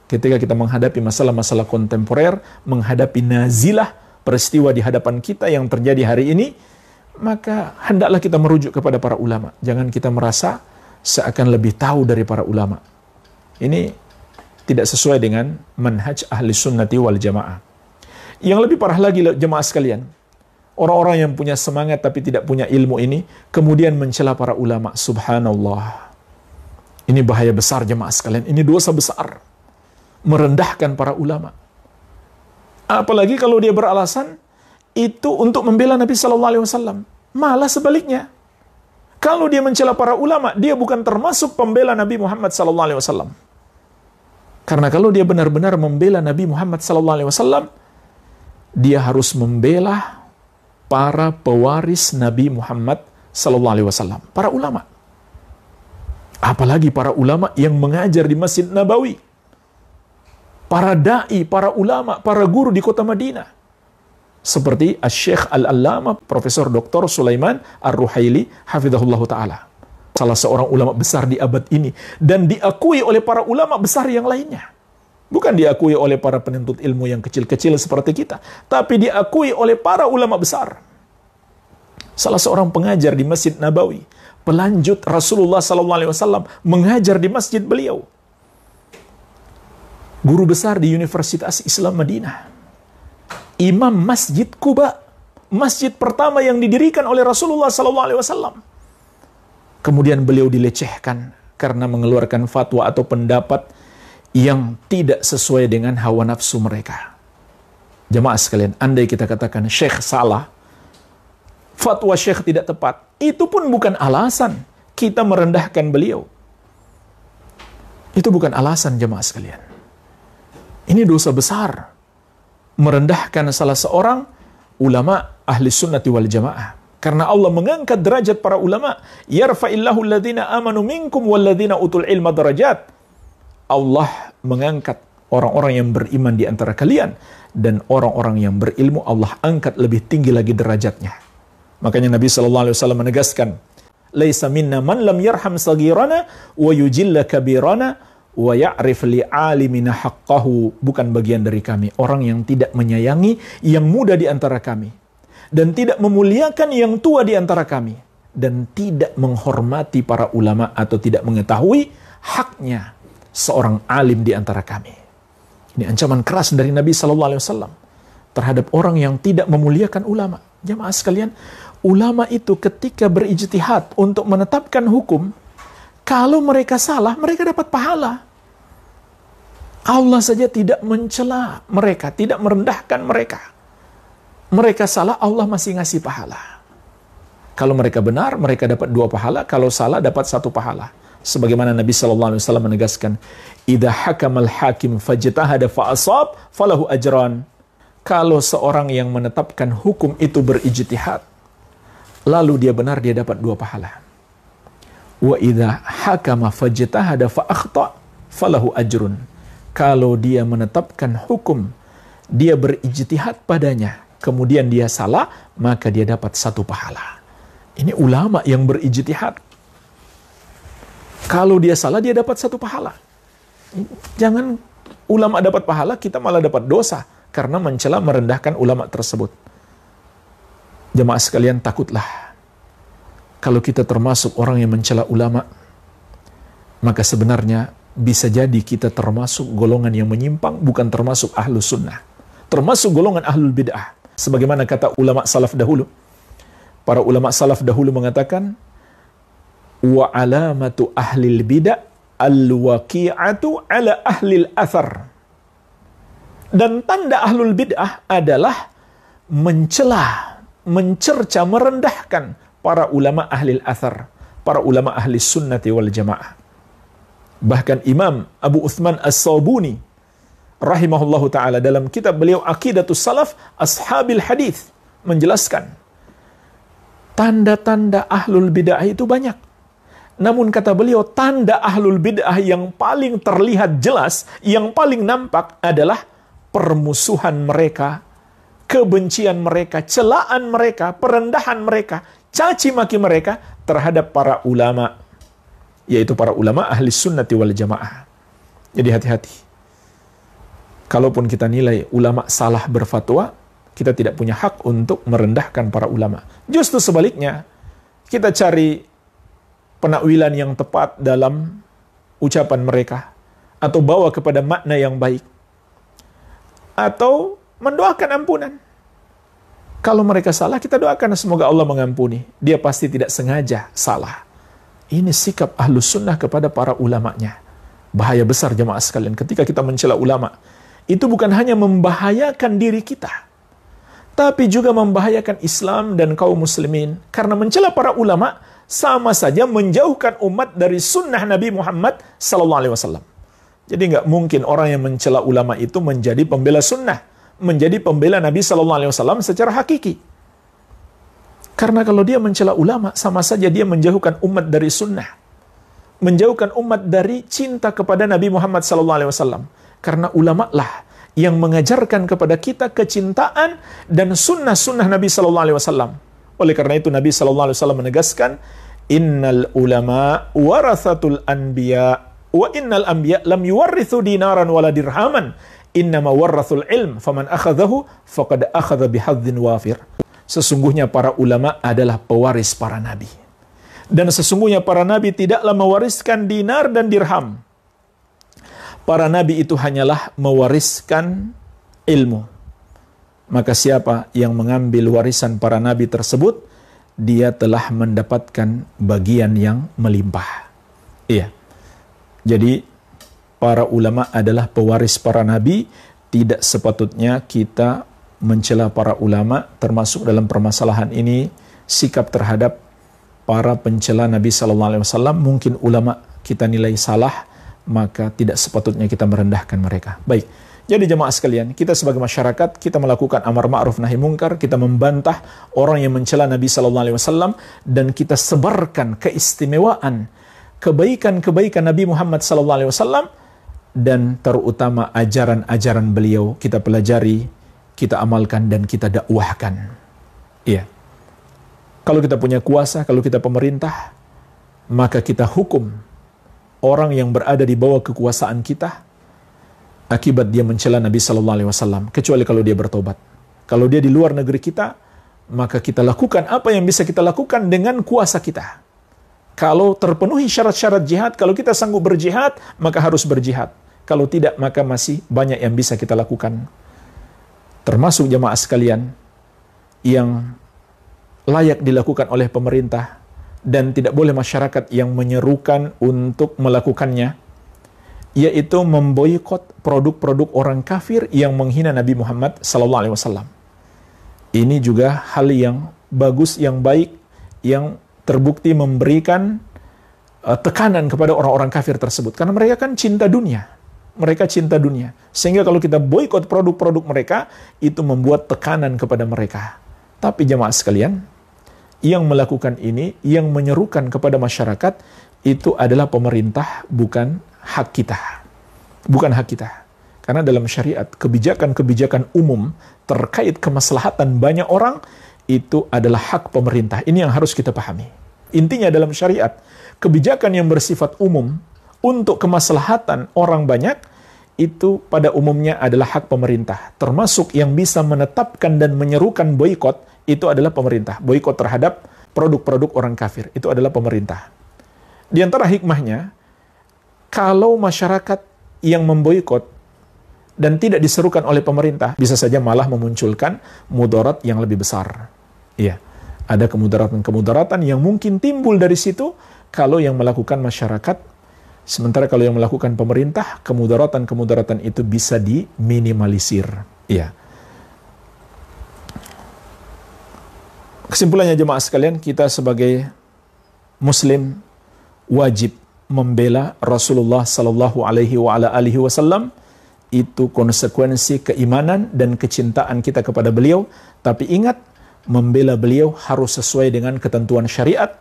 ketika kita menghadapi masalah-masalah kontemporer, menghadapi nazilah, peristiwa di hadapan kita yang terjadi hari ini, maka hendaklah kita merujuk kepada para ulama. Jangan kita merasa seakan lebih tahu dari para ulama. Ini tidak sesuai dengan manhaj ahli sunnati wal jamaah. Yang lebih parah lagi jemaah sekalian, orang-orang yang punya semangat tapi tidak punya ilmu ini, kemudian mencela para ulama. Subhanallah. Ini bahaya besar jemaah sekalian, ini dosa besar. Merendahkan para ulama. Apalagi kalau dia beralasan, itu untuk membela Nabi Shallallahu Alaihi Wasallam. Malah sebaliknya, kalau dia mencela para ulama, dia bukan termasuk pembela Nabi Muhammad Sallallahu Alaihi Wasallam. Karena kalau dia benar-benar membela Nabi Muhammad Sallallahu Alaihi Wasallam, dia harus membela para pewaris Nabi Muhammad Sallallahu Alaihi Wasallam, para ulama. Apalagi para ulama yang mengajar di Masjid Nabawi, para dai, para ulama, para guru di kota Madinah seperti Syekh Al-Allama Profesor Dr. Sulaiman Ar-Ruhaili hafizahullah taala salah seorang ulama besar di abad ini dan diakui oleh para ulama besar yang lainnya bukan diakui oleh para penuntut ilmu yang kecil-kecil seperti kita tapi diakui oleh para ulama besar salah seorang pengajar di Masjid Nabawi pelanjut Rasulullah SAW mengajar di masjid beliau guru besar di Universitas Islam Madinah imam masjid Kuba, masjid pertama yang didirikan oleh Rasulullah SAW. Kemudian beliau dilecehkan karena mengeluarkan fatwa atau pendapat yang tidak sesuai dengan hawa nafsu mereka. Jemaah sekalian, andai kita katakan Syekh salah, fatwa Syekh tidak tepat, itu pun bukan alasan kita merendahkan beliau. Itu bukan alasan jemaah sekalian. Ini dosa besar merendahkan salah seorang ulama ahli sunnati wal jamaah. Karena Allah mengangkat derajat para ulama. Yarfa'illahu alladhina amanu minkum walladhina utul ilma derajat. Allah mengangkat orang-orang yang beriman di antara kalian. Dan orang-orang yang berilmu Allah angkat lebih tinggi lagi derajatnya. Makanya Nabi SAW menegaskan, Laisa minna man lam yarham sagirana wa yujilla kabirana wa ya'rif alimina haqqahu bukan bagian dari kami orang yang tidak menyayangi yang muda di antara kami dan tidak memuliakan yang tua di antara kami dan tidak menghormati para ulama atau tidak mengetahui haknya seorang alim di antara kami ini ancaman keras dari Nabi saw terhadap orang yang tidak memuliakan ulama jamaah sekalian ulama itu ketika berijtihad untuk menetapkan hukum kalau mereka salah, mereka dapat pahala. Allah saja tidak mencela mereka, tidak merendahkan mereka. Mereka salah, Allah masih ngasih pahala. Kalau mereka benar, mereka dapat dua pahala. Kalau salah, dapat satu pahala. Sebagaimana Nabi Shallallahu Alaihi Wasallam menegaskan, "Idha hakamal hakim fajtahada faasab falahu ajaron. Kalau seorang yang menetapkan hukum itu berijtihad, lalu dia benar, dia dapat dua pahala. Wa idha hakama fajtahada fa akhta falahu ajrun. Kalau dia menetapkan hukum, dia berijtihad padanya, kemudian dia salah, maka dia dapat satu pahala. Ini ulama yang berijtihad. Kalau dia salah, dia dapat satu pahala. Jangan ulama dapat pahala, kita malah dapat dosa karena mencela merendahkan ulama tersebut. Jemaah sekalian takutlah kalau kita termasuk orang yang mencela ulama, maka sebenarnya bisa jadi kita termasuk golongan yang menyimpang, bukan termasuk ahlu sunnah. Termasuk golongan ahlul bid'ah. Sebagaimana kata ulama salaf dahulu. Para ulama salaf dahulu mengatakan, wa alamatu ahlil bid'ah al-waqi'atu ala ahlil athar. Dan tanda ahlul bid'ah adalah mencela, mencerca, merendahkan para ulama ahli al athar, para ulama ahli sunnati wal jamaah. Bahkan Imam Abu Uthman As-Sawbuni rahimahullahu taala dalam kitab beliau Aqidatus Salaf Ashabil Hadith menjelaskan tanda-tanda ahlul bid'ah itu banyak. Namun kata beliau tanda ahlul bid'ah yang paling terlihat jelas, yang paling nampak adalah permusuhan mereka kebencian mereka, celaan mereka, perendahan mereka caci maki mereka terhadap para ulama, yaitu para ulama ahli sunnati wal jamaah. Jadi hati-hati. Kalaupun kita nilai ulama salah berfatwa, kita tidak punya hak untuk merendahkan para ulama. Justru sebaliknya, kita cari penakwilan yang tepat dalam ucapan mereka atau bawa kepada makna yang baik atau mendoakan ampunan. Kalau mereka salah, kita doakan semoga Allah mengampuni. Dia pasti tidak sengaja salah. Ini sikap ahlus sunnah kepada para ulamanya. Bahaya besar jemaah sekalian ketika kita mencela ulama. Itu bukan hanya membahayakan diri kita, tapi juga membahayakan Islam dan kaum muslimin. Karena mencela para ulama sama saja menjauhkan umat dari sunnah Nabi Muhammad SAW. Jadi nggak mungkin orang yang mencela ulama itu menjadi pembela sunnah menjadi pembela Nabi Shallallahu Alaihi Wasallam secara hakiki. Karena kalau dia mencela ulama, sama saja dia menjauhkan umat dari sunnah, menjauhkan umat dari cinta kepada Nabi Muhammad Shallallahu Alaihi Wasallam. Karena ulama lah yang mengajarkan kepada kita kecintaan dan sunnah-sunnah Nabi Shallallahu Alaihi Wasallam. Oleh karena itu Nabi Shallallahu Alaihi Wasallam menegaskan, Innal ulama warathatul anbiya wa innal anbiya lam yuwarrithu dinaran wala dirhaman Innama warrathul ilm faman akhadahu faqad akhadha bihadzin wafir. Sesungguhnya para ulama adalah pewaris para nabi. Dan sesungguhnya para nabi tidaklah mewariskan dinar dan dirham. Para nabi itu hanyalah mewariskan ilmu. Maka siapa yang mengambil warisan para nabi tersebut, dia telah mendapatkan bagian yang melimpah. Iya. Jadi para ulama adalah pewaris para nabi, tidak sepatutnya kita mencela para ulama termasuk dalam permasalahan ini sikap terhadap para pencela Nabi sallallahu alaihi wasallam mungkin ulama kita nilai salah maka tidak sepatutnya kita merendahkan mereka. Baik. Jadi jemaah sekalian, kita sebagai masyarakat kita melakukan amar ma'ruf nahi mungkar, kita membantah orang yang mencela Nabi sallallahu alaihi wasallam dan kita sebarkan keistimewaan kebaikan-kebaikan Nabi Muhammad sallallahu alaihi wasallam dan terutama ajaran-ajaran beliau kita pelajari, kita amalkan dan kita dakwahkan. Iya. Kalau kita punya kuasa, kalau kita pemerintah, maka kita hukum orang yang berada di bawah kekuasaan kita akibat dia mencela Nabi Shallallahu Alaihi Wasallam kecuali kalau dia bertobat. Kalau dia di luar negeri kita, maka kita lakukan apa yang bisa kita lakukan dengan kuasa kita. Kalau terpenuhi syarat-syarat jihad, kalau kita sanggup berjihad, maka harus berjihad. Kalau tidak, maka masih banyak yang bisa kita lakukan. Termasuk jemaah sekalian yang layak dilakukan oleh pemerintah dan tidak boleh masyarakat yang menyerukan untuk melakukannya, yaitu memboikot produk-produk orang kafir yang menghina Nabi Muhammad SAW. Ini juga hal yang bagus, yang baik, yang terbukti memberikan uh, tekanan kepada orang-orang kafir tersebut karena mereka kan cinta dunia mereka cinta dunia. Sehingga kalau kita boykot produk-produk mereka, itu membuat tekanan kepada mereka. Tapi jemaah sekalian, yang melakukan ini, yang menyerukan kepada masyarakat, itu adalah pemerintah, bukan hak kita. Bukan hak kita. Karena dalam syariat, kebijakan-kebijakan umum terkait kemaslahatan banyak orang, itu adalah hak pemerintah. Ini yang harus kita pahami. Intinya dalam syariat, kebijakan yang bersifat umum untuk kemaslahatan orang banyak itu pada umumnya adalah hak pemerintah. Termasuk yang bisa menetapkan dan menyerukan boykot itu adalah pemerintah. Boykot terhadap produk-produk orang kafir itu adalah pemerintah. Di antara hikmahnya, kalau masyarakat yang memboikot dan tidak diserukan oleh pemerintah, bisa saja malah memunculkan mudarat yang lebih besar. Iya, ada kemudaratan-kemudaratan yang mungkin timbul dari situ kalau yang melakukan masyarakat Sementara kalau yang melakukan pemerintah, kemudaratan-kemudaratan itu bisa diminimalisir. Ya Kesimpulannya jemaah sekalian, kita sebagai muslim wajib membela Rasulullah sallallahu alaihi wa ala alihi wasallam itu konsekuensi keimanan dan kecintaan kita kepada beliau tapi ingat membela beliau harus sesuai dengan ketentuan syariat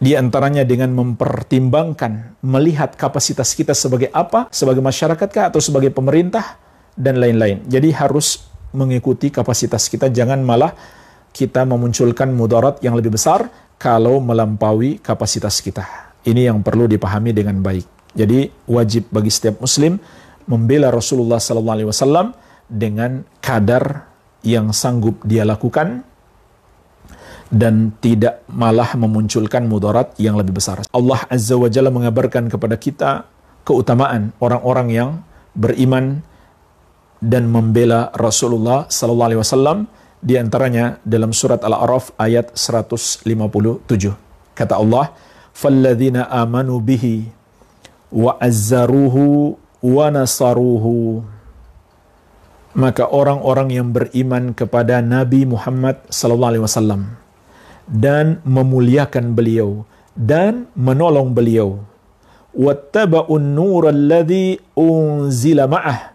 di antaranya dengan mempertimbangkan, melihat kapasitas kita sebagai apa, sebagai masyarakat kah, atau sebagai pemerintah, dan lain-lain. Jadi harus mengikuti kapasitas kita, jangan malah kita memunculkan mudarat yang lebih besar kalau melampaui kapasitas kita. Ini yang perlu dipahami dengan baik. Jadi wajib bagi setiap muslim membela Rasulullah SAW dengan kadar yang sanggup dia lakukan dan tidak malah memunculkan mudarat yang lebih besar. Allah Azza wa Jalla mengabarkan kepada kita keutamaan orang-orang yang beriman dan membela Rasulullah sallallahu alaihi wasallam di antaranya dalam surat Al-A'raf ayat 157. Kata Allah, "Falladzina amanu bihi wa azzaruhu wa nasaruhu" Maka orang-orang yang beriman kepada Nabi Muhammad sallallahu alaihi wasallam dan memuliakan beliau dan menolong beliau. Wattaba'un nur alladhi unzila ma'ah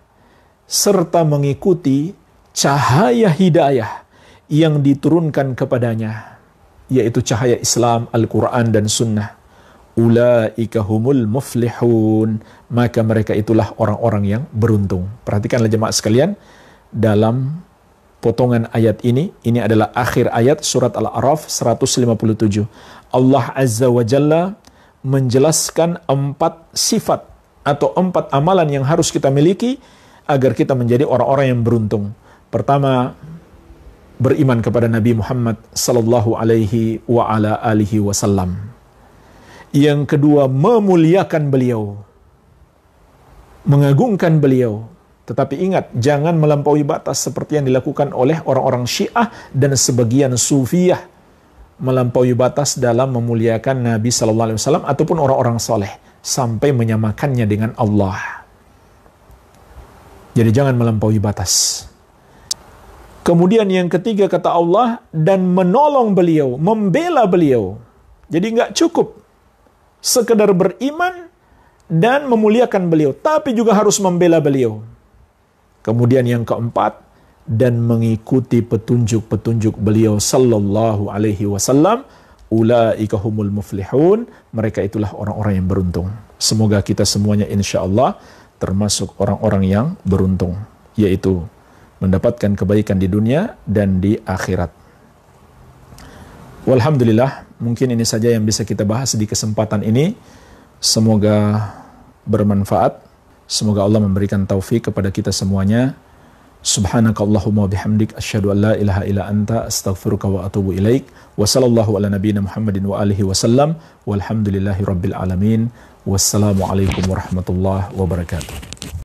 serta mengikuti cahaya hidayah yang diturunkan kepadanya yaitu cahaya Islam, Al-Quran dan Sunnah. Ulaika humul muflihun. Maka mereka itulah orang-orang yang beruntung. Perhatikanlah jemaah sekalian dalam potongan ayat ini. Ini adalah akhir ayat surat Al-A'raf 157. Allah Azza wa Jalla menjelaskan empat sifat atau empat amalan yang harus kita miliki agar kita menjadi orang-orang yang beruntung. Pertama, beriman kepada Nabi Muhammad sallallahu alaihi wa ala alihi wasallam. Yang kedua, memuliakan beliau. Mengagungkan beliau, tetapi ingat, jangan melampaui batas seperti yang dilakukan oleh orang-orang Syiah dan sebagian Sufiyah melampaui batas dalam memuliakan Nabi Shallallahu Alaihi Wasallam ataupun orang-orang soleh sampai menyamakannya dengan Allah. Jadi jangan melampaui batas. Kemudian yang ketiga kata Allah dan menolong beliau, membela beliau. Jadi nggak cukup sekedar beriman dan memuliakan beliau, tapi juga harus membela beliau. Kemudian yang keempat dan mengikuti petunjuk-petunjuk beliau sallallahu alaihi wasallam ulaika humul muflihun mereka itulah orang-orang yang beruntung semoga kita semuanya insyaallah termasuk orang-orang yang beruntung yaitu mendapatkan kebaikan di dunia dan di akhirat Walhamdulillah mungkin ini saja yang bisa kita bahas di kesempatan ini semoga bermanfaat Semoga Allah memberikan taufik kepada kita semuanya. Subhanakallahumma bihamdik asyhadu an la ilaha illa anta astaghfiruka wa atubu ilaik. Wa sallallahu ala nabiyyina Muhammadin wa alihi wasallam. Walhamdulillahi rabbil alamin. Wassalamualaikum warahmatullahi wabarakatuh.